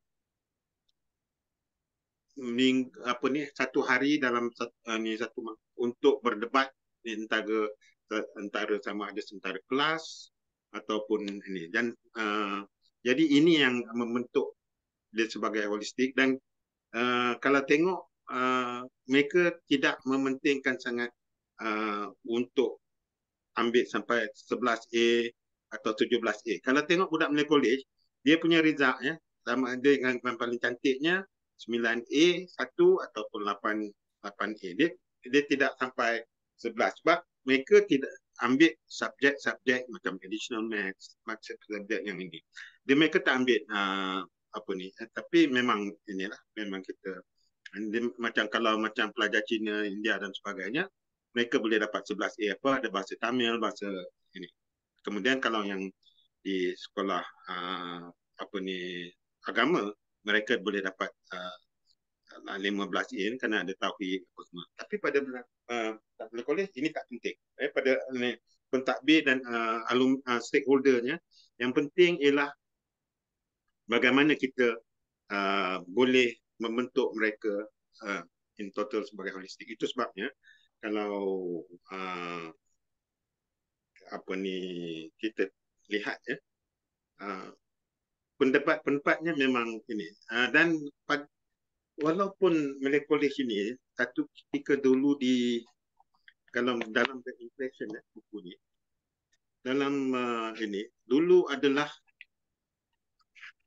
ming, apa ni satu hari dalam satu, uh, eh, ni satu untuk berdebat di antara eh, antara sama ada sementara kelas ataupun ini dan uh, jadi ini yang membentuk dia sebagai holistik dan uh, kalau tengok uh, mereka tidak mementingkan sangat uh, untuk ambil sampai 11A atau 17A. Kalau tengok budak Malay College, dia punya result ya sama ada dengan paling cantiknya 9A 1 ataupun 8 8A dia, dia tidak sampai 11 sebab mereka tidak ambil subjek-subjek macam additional math macam subjek yang ini. Dia mereka tak ambil uh, apa ni eh, tapi memang inilah memang kita dia, macam kalau macam pelajar Cina, India dan sebagainya mereka boleh dapat 11A apa ada bahasa Tamil, bahasa ini. Kemudian kalau yang di sekolah uh, apa ni agama mereka boleh dapat uh, 15 uh, in kerana ada tauhid apa semua. Tapi pada uh, kolej ini tak penting. Eh, pada uh, pentadbir dan uh, alum uh, stakeholdernya yang penting ialah bagaimana kita uh, boleh membentuk mereka uh, in total sebagai holistik. Itu sebabnya kalau uh, apa ni kita lihat ya uh, pendapat-pendapatnya memang ini. Uh, dan walaupun Malay College ini satu ketika dulu di dalam dalam the impression net eh, buku ni dalam uh, ini dulu adalah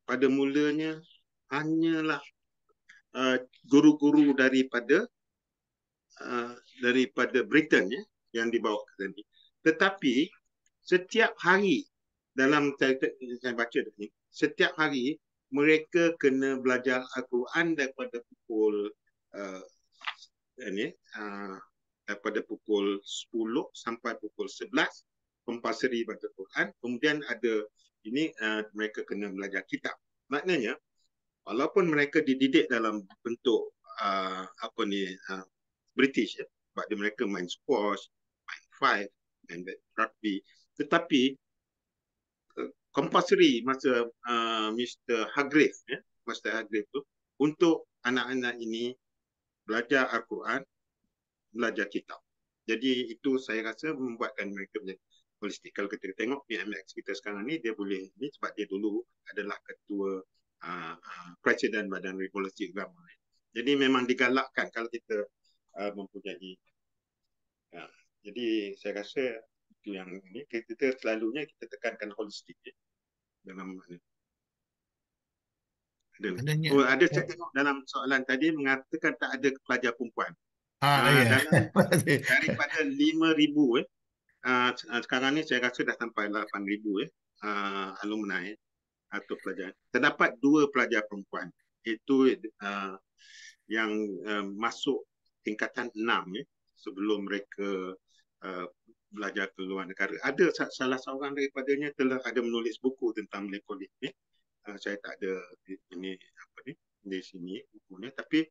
pada mulanya hanyalah uh, guru-guru daripada uh, daripada Britain ya yang dibawa ke sini. Tetapi setiap hari dalam saya, baca ni setiap hari mereka kena belajar Al-Quran daripada pukul uh, ini uh, daripada pukul 10 sampai pukul 11 pempasri baca Quran kemudian ada ini uh, mereka kena belajar kitab maknanya walaupun mereka dididik dalam bentuk uh, apa ni uh, British ya, sebab mereka main squash main five main rugby tetapi compulsory masa uh, Mr. Hargrave ya, Mr. Hargrave tu untuk anak-anak ini belajar Al-Quran, belajar kitab. Jadi itu saya rasa membuatkan mereka menjadi holistik. Kalau kita tengok PMX kita sekarang ni, dia boleh ni sebab dia dulu adalah ketua uh, uh, presiden badan revolusi agama. Jadi memang digalakkan kalau kita uh, mempunyai. Uh, jadi saya rasa itu yang ini kita, kita selalunya kita tekankan holistik ya. dalam mana ada Adanya, oh, ada cakap eh. dalam soalan tadi mengatakan tak ada pelajar perempuan ha, uh, ya. daripada lima ribu eh sekarang ni saya rasa dah sampai 8,000 ribu eh uh, alumni eh, atau pelajar terdapat dua pelajar perempuan itu uh, yang uh, masuk tingkatan enam eh, sebelum mereka uh, belajar ke luar negara. Ada salah seorang daripadanya telah ada menulis buku tentang Melekolit ni. Uh, saya tak ada ini apa ni di sini bukunya tapi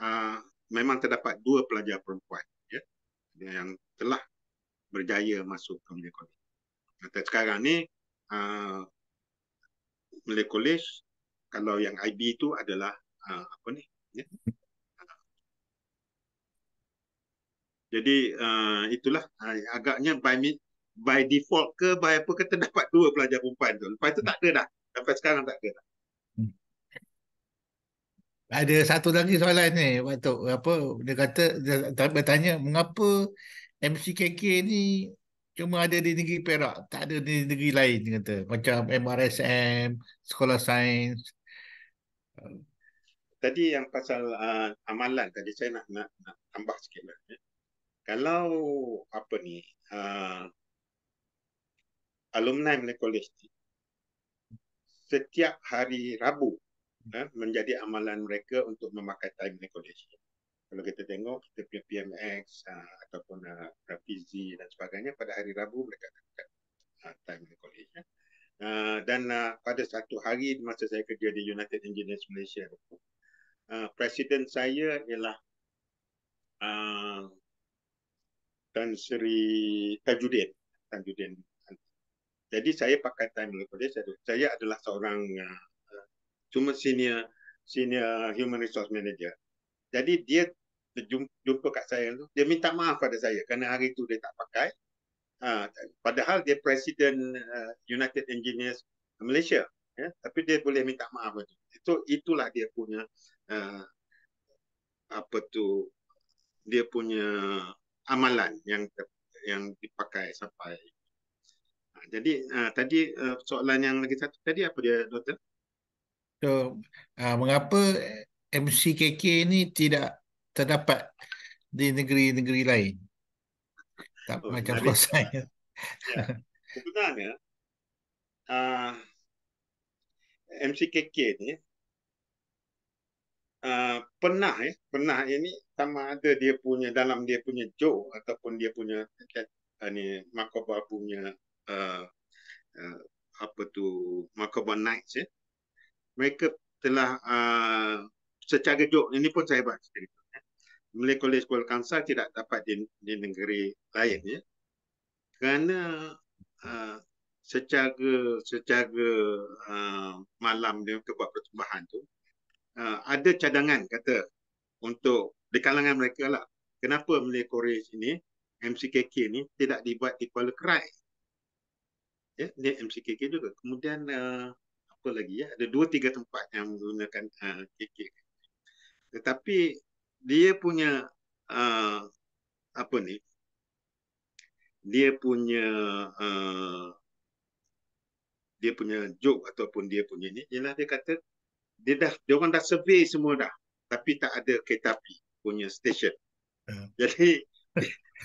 uh, memang terdapat dua pelajar perempuan ya yang telah berjaya masuk ke Malay College. Dan sekarang ni uh, ah, Malay College kalau yang IB itu adalah Jadi uh, itulah uh, agaknya by mid, by default ke by apa kata dapat dua pelajar perempuan tu. Lepas tu tak ada dah. Sampai sekarang tak ada dah. Hmm. Ada satu lagi soalan ni waktu apa dia kata dia bertanya mengapa MCKK ni cuma ada di negeri Perak tak ada di negeri lain dia kata macam MRSM sekolah sains tadi yang pasal uh, amalan tadi saya nak nak, nak tambah sikitlah ya kalau apa ni uh, alumni Malay College ni setiap hari Rabu uh, menjadi amalan mereka untuk memakai time Malay College kalau kita tengok kita punya PMX uh, ah, ataupun uh, Rafizi dan sebagainya pada hari Rabu mereka akan uh, time Malay College uh, dan uh, pada satu hari masa saya kerja di United Engineers Malaysia uh, presiden saya ialah uh, Tan Sri Tajuddin. Tajuddin. Jadi saya pakai time recorder. Saya, saya adalah seorang uh, cuma senior senior human resource manager. Jadi dia jumpa, kat saya tu, dia minta maaf pada saya kerana hari tu dia tak pakai. Ha, padahal dia presiden uh, United Engineers Malaysia. Ya, tapi dia boleh minta maaf tu. Itu itulah dia punya uh, apa tu dia punya amalan yang yang dipakai sampai. Ha, jadi uh, tadi uh, soalan yang lagi satu tadi apa dia doktor? So uh, mengapa MCKK ini tidak terdapat di negeri-negeri lain? Tak oh, macam kau saya. Ya. Sebenarnya uh, MCKK ni Ah, pernah eh pernah ini sama ada dia punya dalam dia punya joke ataupun dia punya uh, ni makoba punya uh, uh, apa tu makoba nights eh mereka telah uh, secara joke ini pun saya baca cerita eh? Malay College Kuala Kangsar tidak dapat di, di negeri lain ya kerana uh, secara secara uh, malam dia buat pertumbuhan tu uh, ada cadangan kata untuk di kalangan mereka lah. Kenapa Malay College ini, MCKK ni tidak dibuat di Kuala Kerai. Ya, ni MCKK juga. Kemudian uh, apa lagi ya? Ada dua tiga tempat yang menggunakan uh, ah, KK. Tetapi dia punya uh, apa ni? Dia punya uh, dia punya joke ataupun dia punya ni ialah dia kata dia dah dia orang dah survey semua dah tapi tak ada kereta api punya stesen. Hmm. Ya. Jadi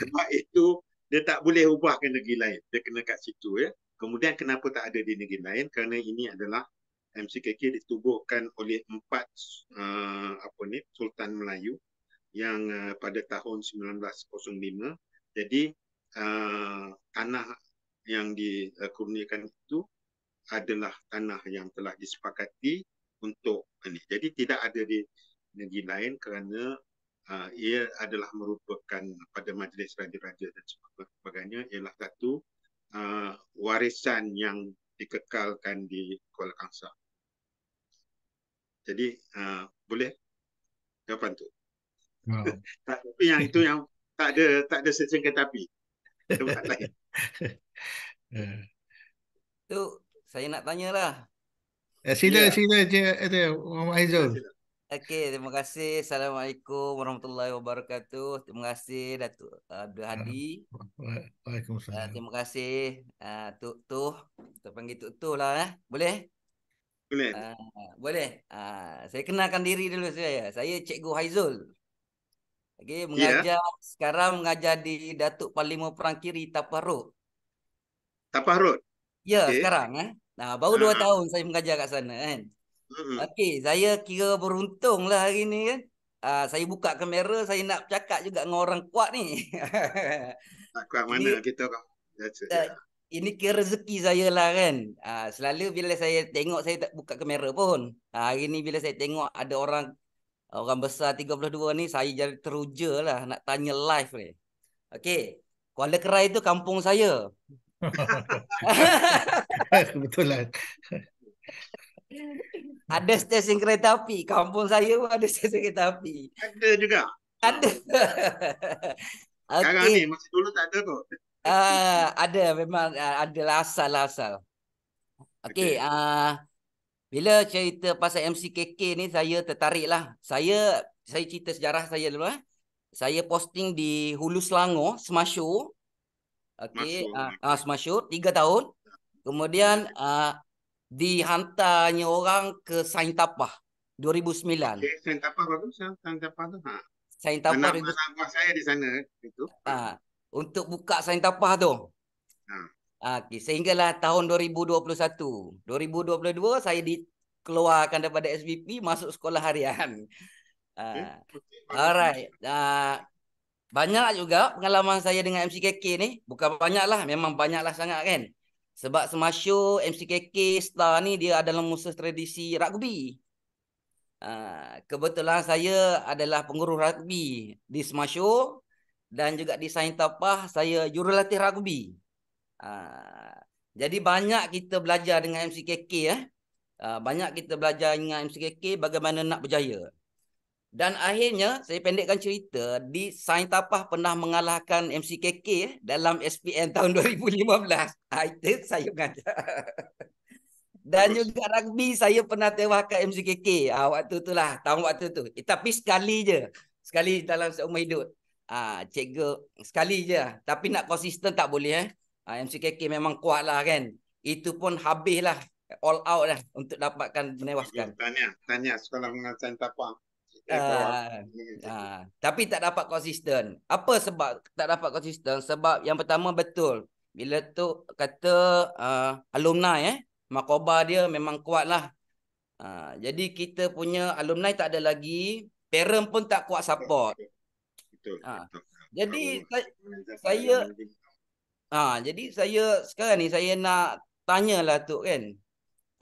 sebab itu dia tak boleh ubah ke negeri lain. Dia kena kat situ ya. Kemudian kenapa tak ada di negeri lain? Kerana ini adalah MCKK ditubuhkan oleh empat uh, apa ni Sultan Melayu yang uh, pada tahun 1905. Jadi uh, tanah yang dikurniakan itu adalah tanah yang telah disepakati untuk ini. Jadi tidak ada di negeri lain kerana uh, ia adalah merupakan pada majlis raja-raja dan sebagainya ialah satu uh, warisan yang dikekalkan di Kuala Kangsar. Jadi uh, boleh jawapan tu. Wow. tapi yang itu yang tak ada tak ada sesuatu tapi tempat lain. Tu saya nak tanyalah Eh, sila, yeah. sila je ada Muhammad Haizul. Okey, terima kasih. Assalamualaikum warahmatullahi wabarakatuh. Terima kasih Datuk uh, Abdul Hadi. Ah, waalaikumsalam. Uh, terima kasih uh, tuh. Tuh. Kita panggil Tuk Tuh lah. Eh. Boleh? Boleh. Uh, boleh. Uh, saya kenalkan diri dulu saya. Saya Cikgu Haizul. Okey, ya. mengajar yeah. sekarang mengajar di Datuk Parlimen Perang Kiri Tapah Road. Tapah Road? Ya, okay. sekarang. Eh. Nah, baru 2 hmm. tahun saya mengajar kat sana kan. Hmm. Okey, saya kira beruntunglah hari ni kan. Uh, saya buka kamera, saya nak bercakap juga dengan orang kuat ni. Tak kuat mana ini, kita orang. Uh, ini kira rezeki saya lah kan. Uh, selalu bila saya tengok, saya tak buka kamera pun. Uh, hari ni bila saya tengok ada orang orang besar 32 ni, saya jadi teruja lah nak tanya live ni. Okey, Kuala Kerai tu kampung saya. Betul lah. Ada stesen kereta api. Kampung saya pun ada stesen kereta api. Ada juga. Ada. okay. Sekarang ni, masa dulu tak ada tu. Uh, ah, ada memang uh, ah, ada lah asal lah asal. Okey, okay. Uh, ah, bila cerita pasal MCKK ni saya tertarik lah. Saya saya cerita sejarah saya dulu eh. Saya posting di Hulu Selangor, Semasyur. Okey, ah Smashur ah, 3 tahun. Kemudian uh, dihantarnya orang ke Saintapah 2009. Okey, Saintapah bagus Saintapah tu. Ha. Saintapah tu. Saintapah saya di sana itu. Ha. Untuk buka Saintapah tu. Ha. Okey, sehinggalah tahun 2021. 2022 saya dikeluarkan daripada SVP masuk sekolah harian. Okay. Uh, okay. Alright. Uh, banyak juga pengalaman saya dengan MCKK ni. Bukan banyak lah. Memang banyak lah sangat kan. Sebab semasa MCKK star ni dia adalah musuh tradisi rugby. Ah, kebetulan saya adalah pengurus rugby di semasa. Dan juga di sain tapah saya jurulatih rugby. Ah, jadi banyak kita belajar dengan MCKK. Eh. Ah, banyak kita belajar dengan MCKK bagaimana nak berjaya. Dan akhirnya, saya pendekkan cerita, di Sain Tapah pernah mengalahkan MCKK eh, dalam SPN tahun 2015. Ah, itu saya mengajar. Dan juga rugby saya pernah tewakan MCKK ha, ah, waktu tu lah, tahun waktu tu. Eh, tapi sekali je. Sekali dalam seumur hidup. Ha, cikgu, sekali je. Tapi nak konsisten tak boleh. Eh. Ha, MCKK memang kuat lah kan. Itu pun habis lah. All out lah untuk dapatkan menewaskan. Tanya, tanya sekolah mengasai tapak. Uh, uh, tapi tak dapat konsisten. Apa sebab tak dapat konsisten? Sebab yang pertama betul. Bila tu kata uh, alumni eh. Makoba dia memang kuat lah. Uh, jadi kita punya alumni tak ada lagi. Parent pun tak kuat support. Betul. Uh, jadi saya... saya uh, jadi saya sekarang ni saya nak tanyalah tu kan.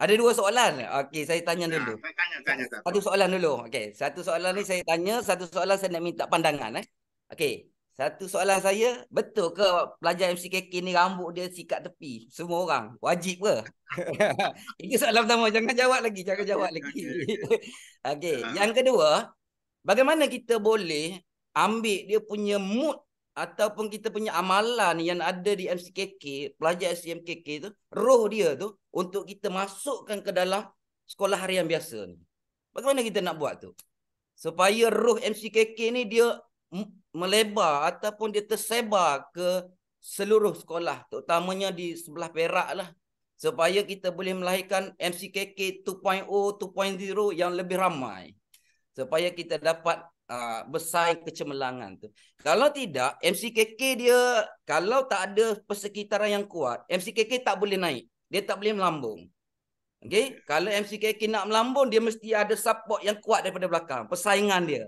Ada dua soalan. Okey, saya tanya ya, dulu. Ya, tanya, tanya, tanya. Satu soalan dulu. Okey, satu soalan ni saya tanya, satu soalan saya nak minta pandangan eh. Okey. Satu soalan saya, betul ke pelajar MCKK ni rambut dia sikat tepi? Semua orang. Wajib ke? Itu soalan pertama. Jangan jawab lagi. Jangan jawab lagi. Okey. Ah. Yang kedua, bagaimana kita boleh ambil dia punya mood ataupun kita punya amalan yang ada di MCKK, pelajar SMKK tu, roh dia tu untuk kita masukkan ke dalam sekolah harian biasa ni. Bagaimana kita nak buat tu? Supaya roh MCKK ni dia melebar ataupun dia tersebar ke seluruh sekolah. Terutamanya di sebelah perak lah. Supaya kita boleh melahirkan MCKK 2.0, 2.0 yang lebih ramai. Supaya kita dapat Ah, besai kecemerlangan tu. Kalau tidak, MCKK dia kalau tak ada persekitaran yang kuat, MCKK tak boleh naik. Dia tak boleh melambung. Okay? kalau MCKK nak melambung, dia mesti ada support yang kuat daripada belakang, persaingan dia.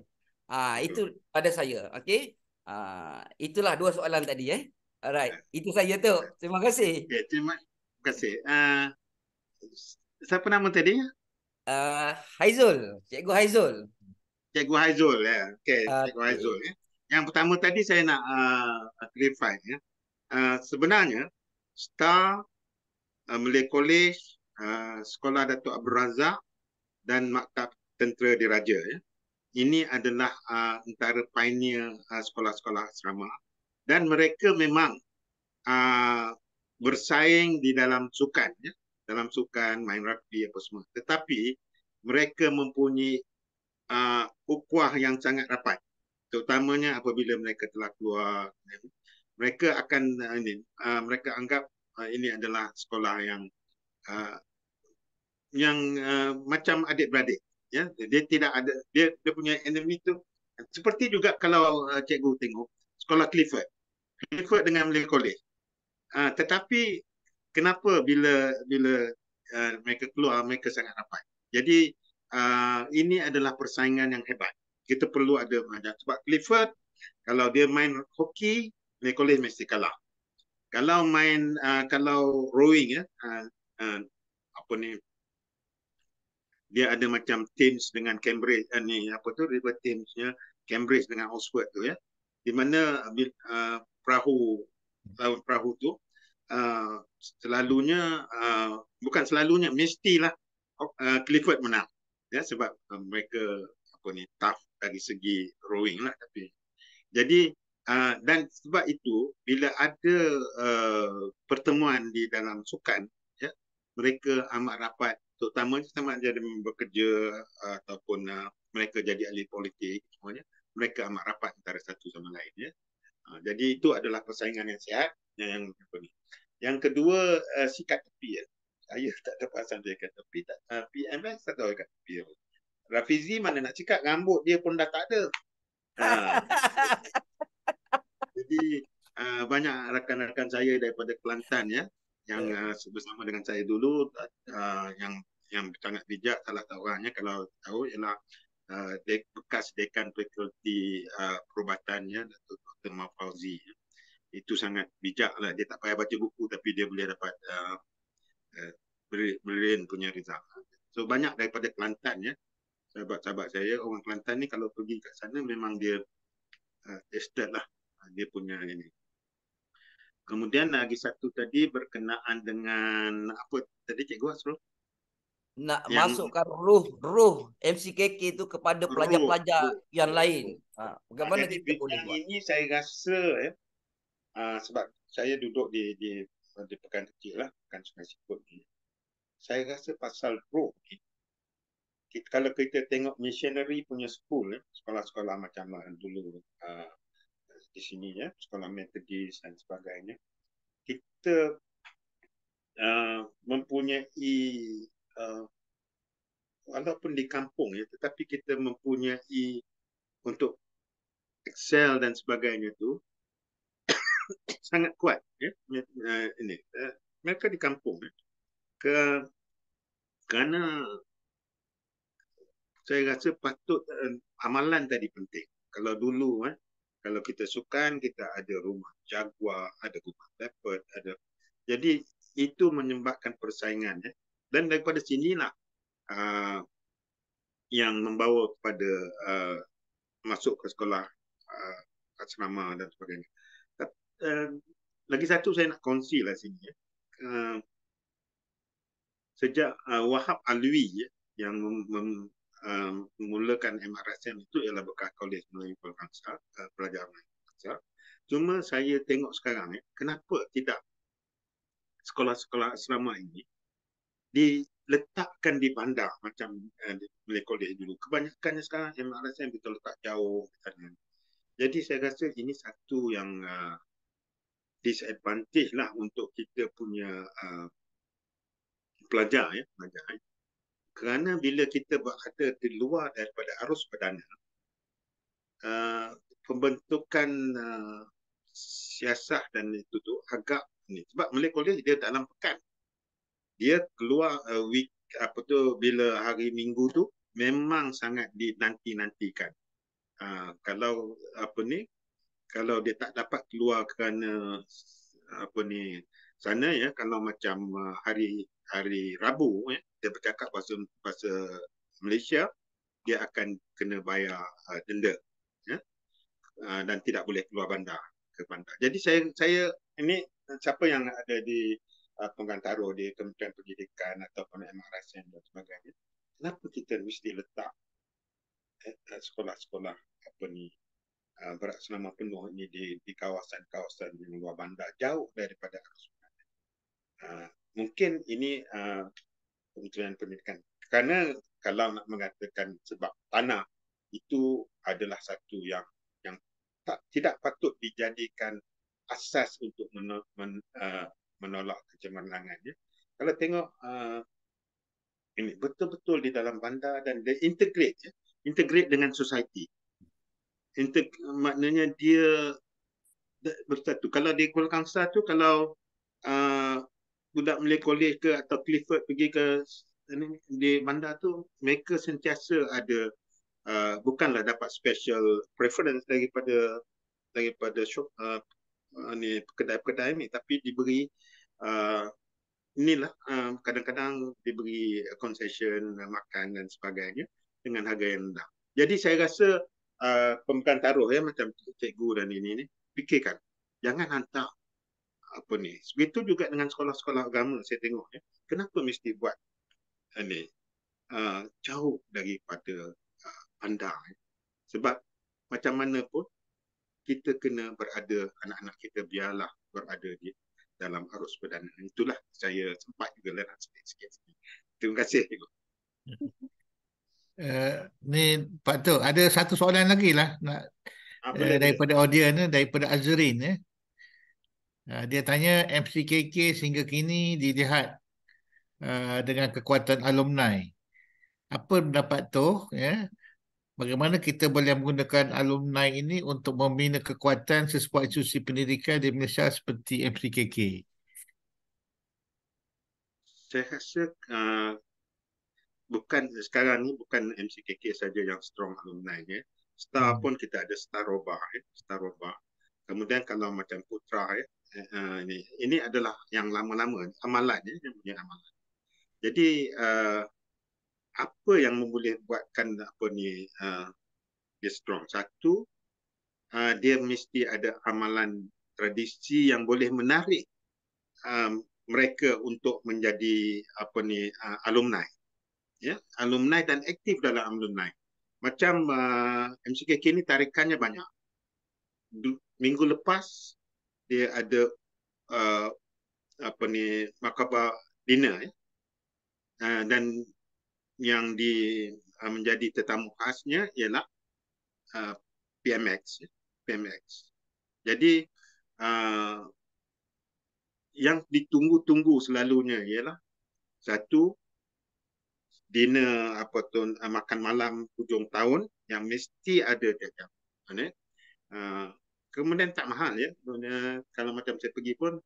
ha, itu pada saya. Okay? ha, ah, itulah dua soalan tadi eh. Alright, itu saya tu. Terima kasih. Okay, terima kasih. Uh, siapa nama tadi? Uh, Haizul, Cikgu Haizul. Cikgu Haizul ya. Okey, Cikgu okay. Haizul ya. Yang pertama tadi saya nak uh, clarify ya. Uh, sebenarnya STAR uh, Malay College uh, Sekolah Datuk Abdul Razak dan Maktab Tentera Diraja ya. Ini adalah uh, antara pioneer uh, sekolah-sekolah asrama dan mereka memang uh, bersaing di dalam sukan ya. Dalam sukan main rugby apa semua. Tetapi mereka mempunyai uh, ukuah yang sangat rapat. Terutamanya apabila mereka telah keluar, mereka akan uh, ini uh, mereka anggap uh, ini adalah sekolah yang uh, yang uh, macam adik beradik. Ya, yeah? dia tidak ada dia dia punya enemy tu seperti juga kalau uh, cikgu tengok sekolah Clifford. Clifford dengan Malay College. Uh, tetapi kenapa bila bila uh, mereka keluar mereka sangat rapat. Jadi uh, ini adalah persaingan yang hebat. Kita perlu ada mengajar. Sebab Clifford, kalau dia main hoki, Lake College mesti kalah. Kalau main, uh, kalau rowing, ya, uh, uh, apa ni, dia ada macam teams dengan Cambridge, uh, ni apa tu, river teams, ya, Cambridge dengan Oxford tu, ya. Di mana uh, perahu, laut perahu tu, uh, selalunya, uh, bukan selalunya, mestilah uh, Clifford menang ya sebab eh, mereka apa ni tough dari segi rowing lah tapi jadi uh, dan sebab itu bila ada uh, pertemuan di dalam sukan ya mereka amat rapat terutama sama ada bekerja uh, ataupun uh, mereka jadi ahli politik semuanya mereka amat rapat antara satu sama lain ya uh, jadi itu adalah persaingan yang sihat yang yang apa ni yang kedua uh, sikap tepi ya saya tak ada terpaksa dia kata tapi tak uh, PMS tak tahu kata PM. Rafizi mana nak cakap rambut dia pun dah tak ada. Ha. Jadi uh, banyak rakan-rakan saya daripada Kelantan ya yang uh, bersama dengan saya dulu uh, yang yang sangat bijak salah tahu orangnya kalau tahu ialah uh, de- bekas dekan fakulti uh, perubatannya Dr. Dr. Mafauzi ya. itu sangat bijak lah. Dia tak payah baca buku tapi dia boleh dapat uh, uh, eh, Berlin punya result. So banyak daripada Kelantan ya. Sahabat-sahabat saya orang Kelantan ni kalau pergi kat sana memang dia uh, eh, estet lah. Ah, dia punya ini. Kemudian ah, lagi satu tadi berkenaan dengan apa tadi Cikgu Asrul? Nak yang... masukkan ruh ruh MCKK itu kepada pelajar-pelajar ruh. yang lain. Ha, bagaimana Jadi, kita boleh buat? Ini saya rasa ya, uh, sebab saya duduk di, di di pekan kecil lah, pekan sungai siput ni. Saya rasa pasal pro ni, kita, kalau kita tengok missionary punya school, eh, sekolah-sekolah macam ah, dulu uh, di sini, ya, sekolah Methodist dan sebagainya, kita uh, mempunyai uh, walaupun di kampung ya tetapi kita mempunyai untuk excel dan sebagainya tu sangat kuat ya uh, ini eh, mereka di kampung ya. ke kerana saya rasa patut uh, amalan tadi penting kalau dulu eh, kalau kita sukan kita ada rumah jaguar ada rumah leopard ada jadi itu menyebabkan persaingan ya. dan daripada sinilah uh, ah, yang membawa kepada uh, masuk ke sekolah uh, asrama dan sebagainya Eh, lagi satu saya nak kongsi lah sini. Uh, sejak uh, Wahab Alwi ya, yang mem, mem, uh, memulakan MRSM itu ialah bekas kolej Melayu Perangsa, uh, pelajar Melayu Perangsa. Cuma saya tengok sekarang, ya, kenapa tidak sekolah-sekolah asrama ini diletakkan di bandar macam uh, Melayu Kolej dulu. Kebanyakannya sekarang MRSM kita letak jauh. Jadi saya rasa ini satu yang uh, disadvantage lah untuk kita punya uh, pelajar ya pelajar ya. kerana bila kita berada di luar daripada arus perdana uh, pembentukan uh, siasat dan itu tu agak ni sebab molekulnya dia dalam pekan dia keluar uh, week apa tu bila hari minggu tu memang sangat dinanti-nantikan uh, kalau apa ni kalau dia tak dapat keluar kerana apa ni sana ya kalau macam uh, hari hari Rabu ya dia bercakap bahasa bahasa Malaysia dia akan kena bayar uh, denda ya uh, dan tidak boleh keluar bandar ke bandar jadi saya saya ini siapa yang ada di uh, pengantaro di Kementerian Pendidikan atau ataupun MRSM dan sebagainya kenapa kita mesti letak eh, eh sekolah-sekolah apa ni uh, ah, beraksama penuh ini di di kawasan-kawasan yang luar bandar jauh daripada Kesultanan. Uh, mungkin ini uh, Kementerian Pendidikan. Kerana kalau nak mengatakan sebab tanah itu adalah satu yang yang tak tidak patut dijadikan asas untuk men, uh, menolak kecemerlangan ya. Kalau tengok uh, ini betul-betul di dalam bandar dan dia integrate ya. integrate dengan society inter, maknanya dia bersatu. Kalau di Kuala Kangsar tu, kalau uh, budak Malay College ke atau Clifford pergi ke ini, di bandar tu, mereka sentiasa ada uh, bukanlah dapat special preference daripada daripada shop, uh, ni kedai-kedai ni tapi diberi uh, inilah uh, kadang-kadang diberi concession uh, makan dan sebagainya dengan harga yang rendah. Jadi saya rasa Uh, pemegang taruh ya macam cikgu dan ini ni fikirkan jangan hantar apa ni begitu juga dengan sekolah-sekolah agama saya tengok ya kenapa mesti buat ini uh, uh, jauh daripada uh, pandang uh, ya. sebab macam mana pun kita kena berada anak-anak kita biarlah berada di dalam arus perdana itulah saya sempat juga lah sikit-sikit terima kasih uh, ni patut ada satu soalan lagi lah nak uh, daripada audien daripada Azrin ya. Uh, dia tanya MCKK sehingga kini dilihat uh, dengan kekuatan alumni. Apa pendapat tu ya? Bagaimana kita boleh menggunakan alumni ini untuk membina kekuatan sesuatu institusi pendidikan di Malaysia seperti MCKK? Saya rasa uh, bukan sekarang ni bukan MCKK saja yang strong alumni ya. Star hmm. pun kita ada Star Roba ya, Star Roba. Kemudian kalau macam Putra ya, uh, ini ini adalah yang lama-lama amalan ya, yang punya amalan. Jadi uh, apa yang boleh buatkan apa ni uh, dia strong? Satu uh, dia mesti ada amalan tradisi yang boleh menarik um, mereka untuk menjadi apa ni uh, alumni ya alumni dan aktif dalam alumni macam uh, MCKK ni tarikannya banyak du- minggu lepas dia ada uh, apa ni makabah dinner ya uh, dan yang di uh, menjadi tetamu khasnya ialah uh, PMX ya? PMX jadi uh, yang ditunggu-tunggu selalunya ialah satu dinner apa tu eh, makan malam hujung tahun yang mesti ada dekat jam. Uh, kemudian tak mahal ya. Dunia, kalau macam saya pergi pun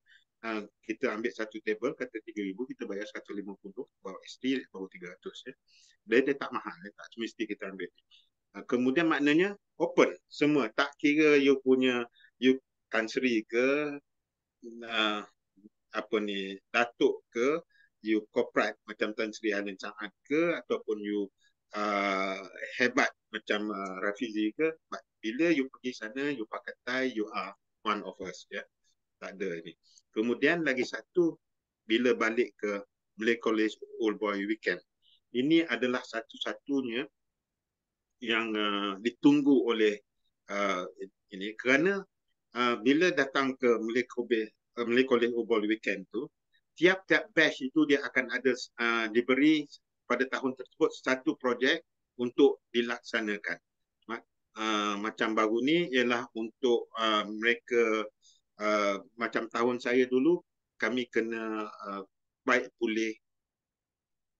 uh, kita ambil satu table kata 3000 kita bayar 150 bawa isteri bawa 300 ya. Dia, dia tak mahal ya. tak mesti kita ambil. Uh, kemudian maknanya open semua tak kira you punya you tansri ke uh, apa ni datuk ke you corporate macam Tan Sri Hanin Sa'ad ke ataupun you uh, hebat macam uh, Rafizi ke but bila you pergi sana you pakai tie you are one of us ya yeah? tak ada ni kemudian lagi satu bila balik ke Malay College Old Boy Weekend ini adalah satu-satunya yang uh, ditunggu oleh uh, ini kerana uh, bila datang ke Malay College uh, Malay College Old Boy Weekend tu uh, tiap-tiap batch itu dia akan ada uh, diberi pada tahun tersebut satu projek untuk dilaksanakan. Uh, macam baru ni ialah untuk uh, mereka uh, macam tahun saya dulu kami kena uh, baik pulih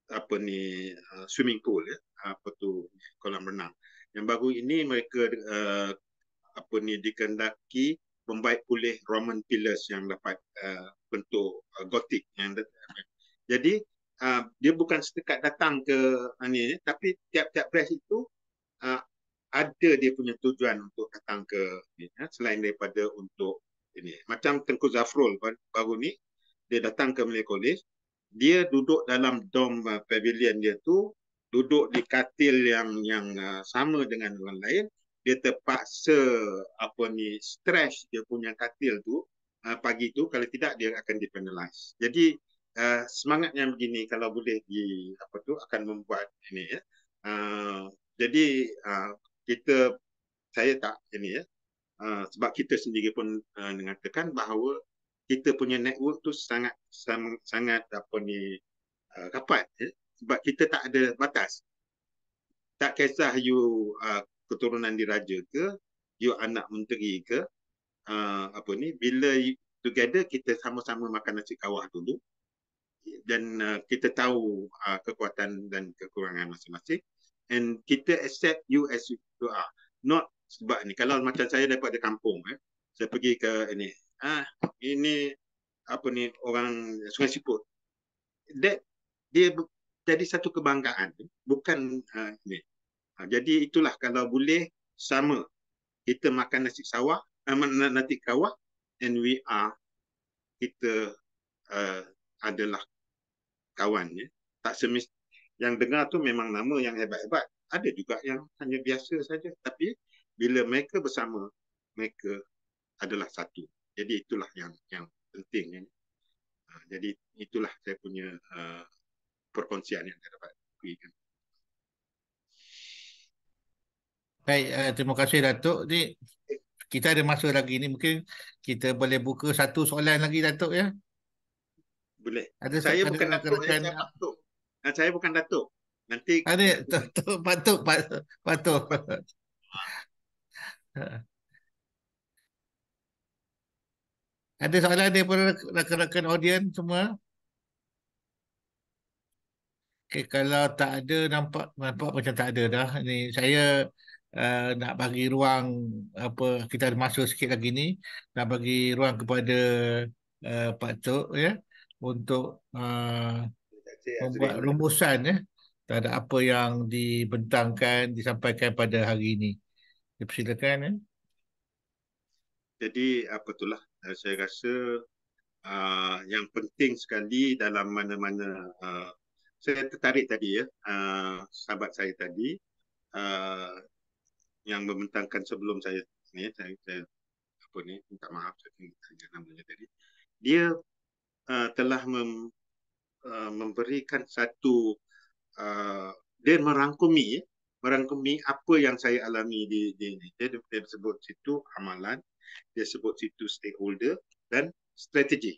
apa ni uh, swimming pool ya apa tu kolam renang. Yang baru ini mereka uh, apa ni dikendaki membaik pulih Roman pillars yang dapat uh, bentuk uh, gotik jadi uh, dia bukan setakat datang ke ini uh, tapi tiap-tiap place itu uh, ada dia punya tujuan untuk datang ke ini ya, selain daripada untuk ini macam Tengku Zafrul baru ni dia datang ke Malay College dia duduk dalam dom uh, pavilion dia tu duduk di katil yang yang uh, sama dengan orang lain dia terpaksa apa ni stretch dia punya katil tu uh, pagi tu kalau tidak dia akan dipenalize. Jadi uh, ah, semangatnya begini kalau boleh di apa tu akan membuat ini ya. Uh, jadi uh, kita saya tak ini ya. Uh, sebab kita sendiri pun uh, mengatakan bahawa kita punya network tu sangat sangat, sangat apa ni uh, rapat ya. Sebab kita tak ada batas. Tak kisah you uh, keturunan diraja ke, you anak menteri ke, uh, apa ni, bila you, together kita sama-sama makan nasi kawah dulu dan uh, kita tahu uh, kekuatan dan kekurangan masing-masing and kita accept you as you are. Not sebab ni, kalau macam saya dapat di kampung, eh, saya pergi ke ini, ah ini apa ni orang Sungai Siput. That dia jadi satu kebanggaan bukan uh, ni Ha, jadi itulah kalau boleh sama kita makan nasi sawah, eh, nasi kawah and we are kita uh, adalah kawan. Ya. Tak semest yang dengar tu memang nama yang hebat-hebat. Ada juga yang hanya biasa saja. Tapi bila mereka bersama, mereka adalah satu. Jadi itulah yang yang penting. Ya. Uh, jadi itulah saya punya uh, perkongsian yang saya dapat berikan. Baik, uh, terima kasih Datuk. Ni kita ada masa lagi ni mungkin kita boleh buka satu soalan lagi Datuk ya. Boleh. Ada saya ada bukan Datuk. Eh, saya, Nah, eh, saya bukan Datuk. Nanti Ada ah, Datuk Patuk Patuk. Ada soalan daripada rakan-rakan audiens semua? Okay, kalau tak ada nampak nampak macam tak ada dah. Ini saya uh, nak bagi ruang apa kita ada masa sikit lagi ni nak bagi ruang kepada uh, Pak Tok ya untuk uh, membuat rumusan ya ada apa yang dibentangkan disampaikan pada hari ini. Dipersilakan ya. Jadi apa itulah saya rasa uh, yang penting sekali dalam mana-mana uh, saya tertarik tadi ya uh, sahabat saya tadi uh, yang membentangkan sebelum saya ni saya, saya apa ni minta maaf saya namanya tadi dia uh, telah mem, uh, memberikan satu uh, dia merangkumi ya, merangkumi apa yang saya alami di di ni dia, dia sebut situ amalan dia sebut situ stakeholder dan strategi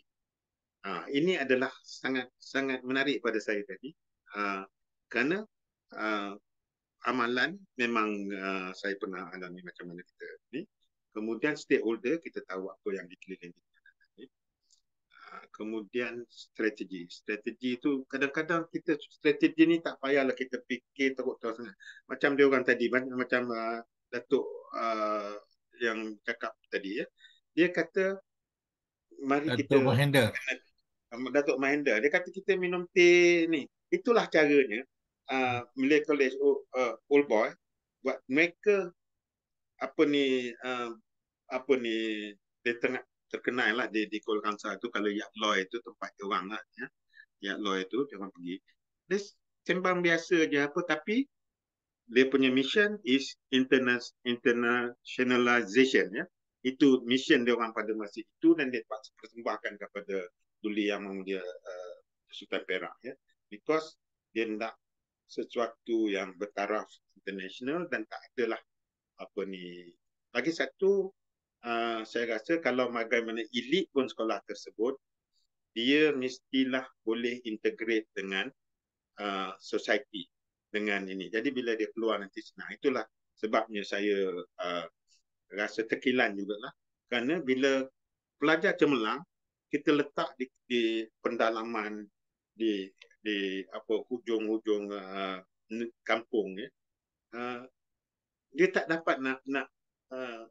uh, ini adalah sangat sangat menarik pada saya tadi uh, kerana uh, amalan memang uh, saya pernah alami macam mana kita ni. Kemudian stakeholder kita tahu apa yang dikeliling kita. Ni. Uh, kemudian strategi. Strategi itu kadang-kadang kita strategi ni tak payahlah kita fikir teruk-teruk sangat. Macam dia orang tadi macam uh, Datuk uh, yang cakap tadi ya. Dia kata mari Datuk kita Mahendra. Datuk Mahendra dia kata kita minum teh ni. Itulah caranya Uh, Malay College old, oh, uh, old boy buat mereka apa ni uh, apa ni dia tengah terkenal lah di, di Kolkansa tu kalau Yak Loy tu tempat dia orang lah ya. Yak Loy tu dia orang pergi dia sembang biasa je apa tapi dia punya mission is internas, internationalization ya. itu mission dia orang pada masa itu dan dia dapat persembahkan kepada Duli Yang Mulia uh, Sultan Perak ya. because dia nak sesuatu yang bertaraf international dan tak adalah apa ni. Lagi satu, uh, saya rasa kalau bagaimana elit pun sekolah tersebut, dia mestilah boleh integrate dengan uh, society dengan ini. Jadi bila dia keluar nanti senang. Itulah sebabnya saya uh, rasa tekilan lah. Kerana bila pelajar cemerlang, kita letak di, di pendalaman di di apa hujung-hujung uh, kampung ya. Uh, dia tak dapat nak nak uh,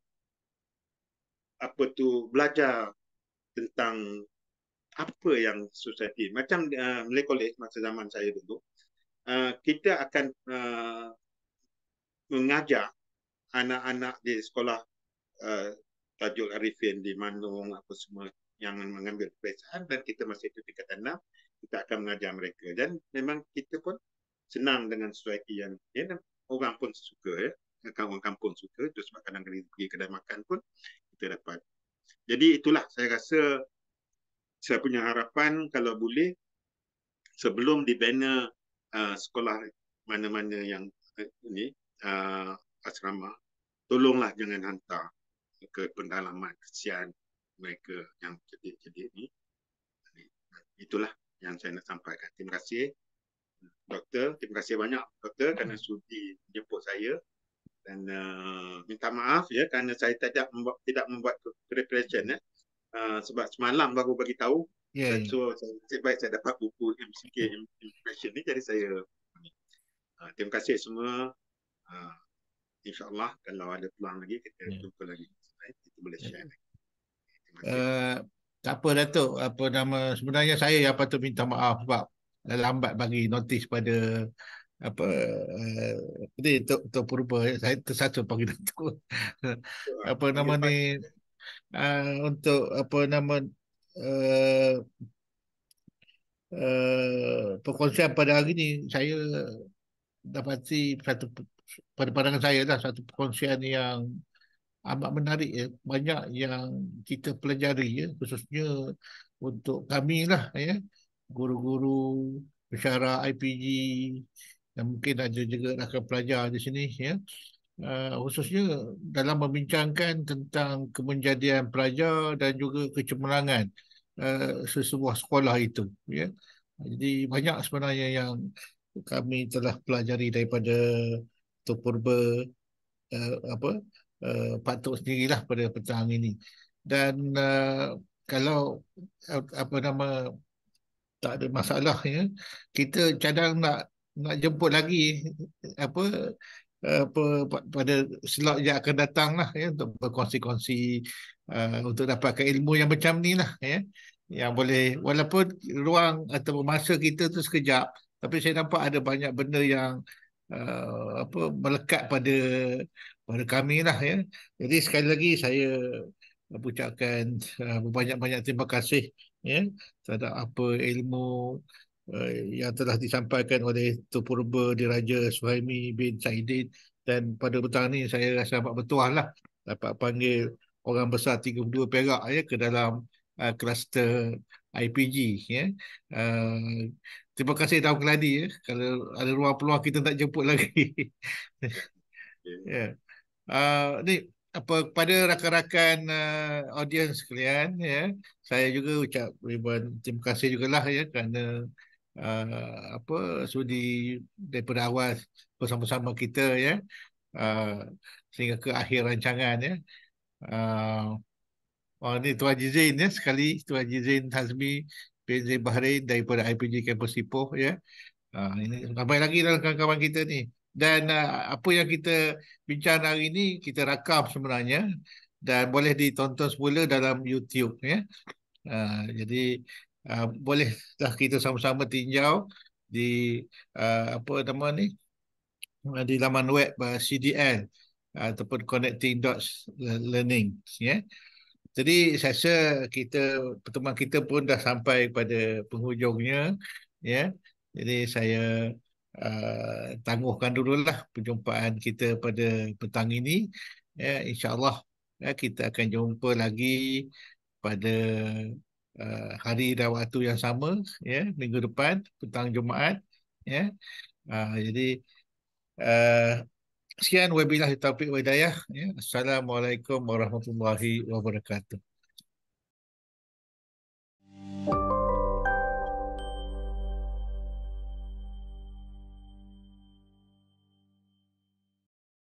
apa tu belajar tentang apa yang society macam uh, Malay College masa zaman saya dulu uh, kita akan uh, mengajar anak-anak di sekolah uh, Tajul Arifin di Mandung apa semua yang mengambil perbezaan dan kita masih itu tingkat enam kita akan mengajar mereka dan memang kita pun senang dengan sesuatu yang ya, orang pun suka ya kawan kampung suka terus sebab kadang kadang pergi kedai makan pun kita dapat jadi itulah saya rasa saya punya harapan kalau boleh sebelum dibina uh, sekolah mana-mana yang ini uh, uh, asrama tolonglah jangan hantar ke pendalaman kesian mereka yang jadi-jadi ini itulah yang saya nak sampaikan. Terima kasih doktor, terima kasih banyak doktor kerana hmm. sudi jemput saya dan uh, minta maaf ya kerana saya tidak membuat tidak membuat preparation ya. Uh, sebab semalam baru bagi tahu. Yeah, ya. so saya baik saya dapat buku MCK hmm. information ni jadi saya uh, terima kasih semua. Uh, InsyaAllah kalau ada pulang lagi kita yeah. jumpa lagi. Kita boleh ya. share. Yeah. Terima Uh, tak apa Datuk, apa nama sebenarnya saya yang patut minta maaf sebab lambat bagi notis pada apa eh, ni untuk untuk purba saya tersatu pagi tu apa nama ni uh, untuk apa nama uh, uh, perkongsian pada hari ni saya dapati satu pada pandangan saya lah satu perkongsian yang amat menarik ya banyak yang kita pelajari ya khususnya untuk kami lah ya guru-guru pesara IPG yang mungkin ada juga rakan pelajar di sini ya uh, khususnya dalam membincangkan tentang kemenjadian pelajar dan juga kecemerlangan uh, sesebuah sekolah itu ya jadi banyak sebenarnya yang kami telah pelajari daripada tu Purba uh, apa Eh, patut sendirilah pada petang ini. Dan eh, kalau eh, apa nama tak ada masalah ya, kita cadang nak nak jemput lagi apa apa pada slot yang akan datang lah ya untuk berkongsi-kongsi uh, untuk dapatkan ilmu yang macam ni lah ya yang boleh walaupun ruang atau masa kita tu sekejap tapi saya nampak ada banyak benda yang uh, apa melekat pada pada kami lah ya. Jadi sekali lagi saya ucapkan uh, banyak-banyak terima kasih ya terhadap apa ilmu uh, yang telah disampaikan oleh Tu Purba Diraja Suhaimi bin Saidin dan pada petang ni saya rasa amat betul lah dapat panggil orang besar 32 Perak ya ke dalam uh, kluster IPG ya. Uh, terima kasih tahu Keladi ya kalau ada ruang peluang kita tak jemput lagi. ya. Yeah uh, ni apa kepada rakan-rakan uh, ah, audience sekalian ya saya juga ucap ribuan terima kasih jugalah ya kerana uh, apa sudi daripada awal bersama-sama kita ya uh, sehingga ke akhir rancangan ya uh, oh ni tuan Jizin ya sekali tuan Jizin Hazmi bin Zain Bahrain daripada IPG Campus Ipoh ya uh, ini ramai lagi dalam kawan-kawan kita ni dan uh, apa yang kita bincang hari ini kita rakam sebenarnya dan boleh ditonton semula dalam YouTube ya. Uh, jadi uh, bolehlah kita sama-sama tinjau di uh, apa nama ni uh, di laman web uh, CDN uh, ataupun connecting.learning ya. Jadi saya rasa kita pertemuan kita pun dah sampai pada penghujungnya ya. Jadi saya Eh, tangguhkan dulu lah perjumpaan kita pada petang ini. Ya, yeah, insyaAllah yeah, kita akan jumpa lagi pada uh, hari dan waktu yang sama ya minggu depan petang Jumaat ya uh, jadi uh, sekian wabillahi taufiq wa hidayah ya assalamualaikum warahmatullahi wabarakatuh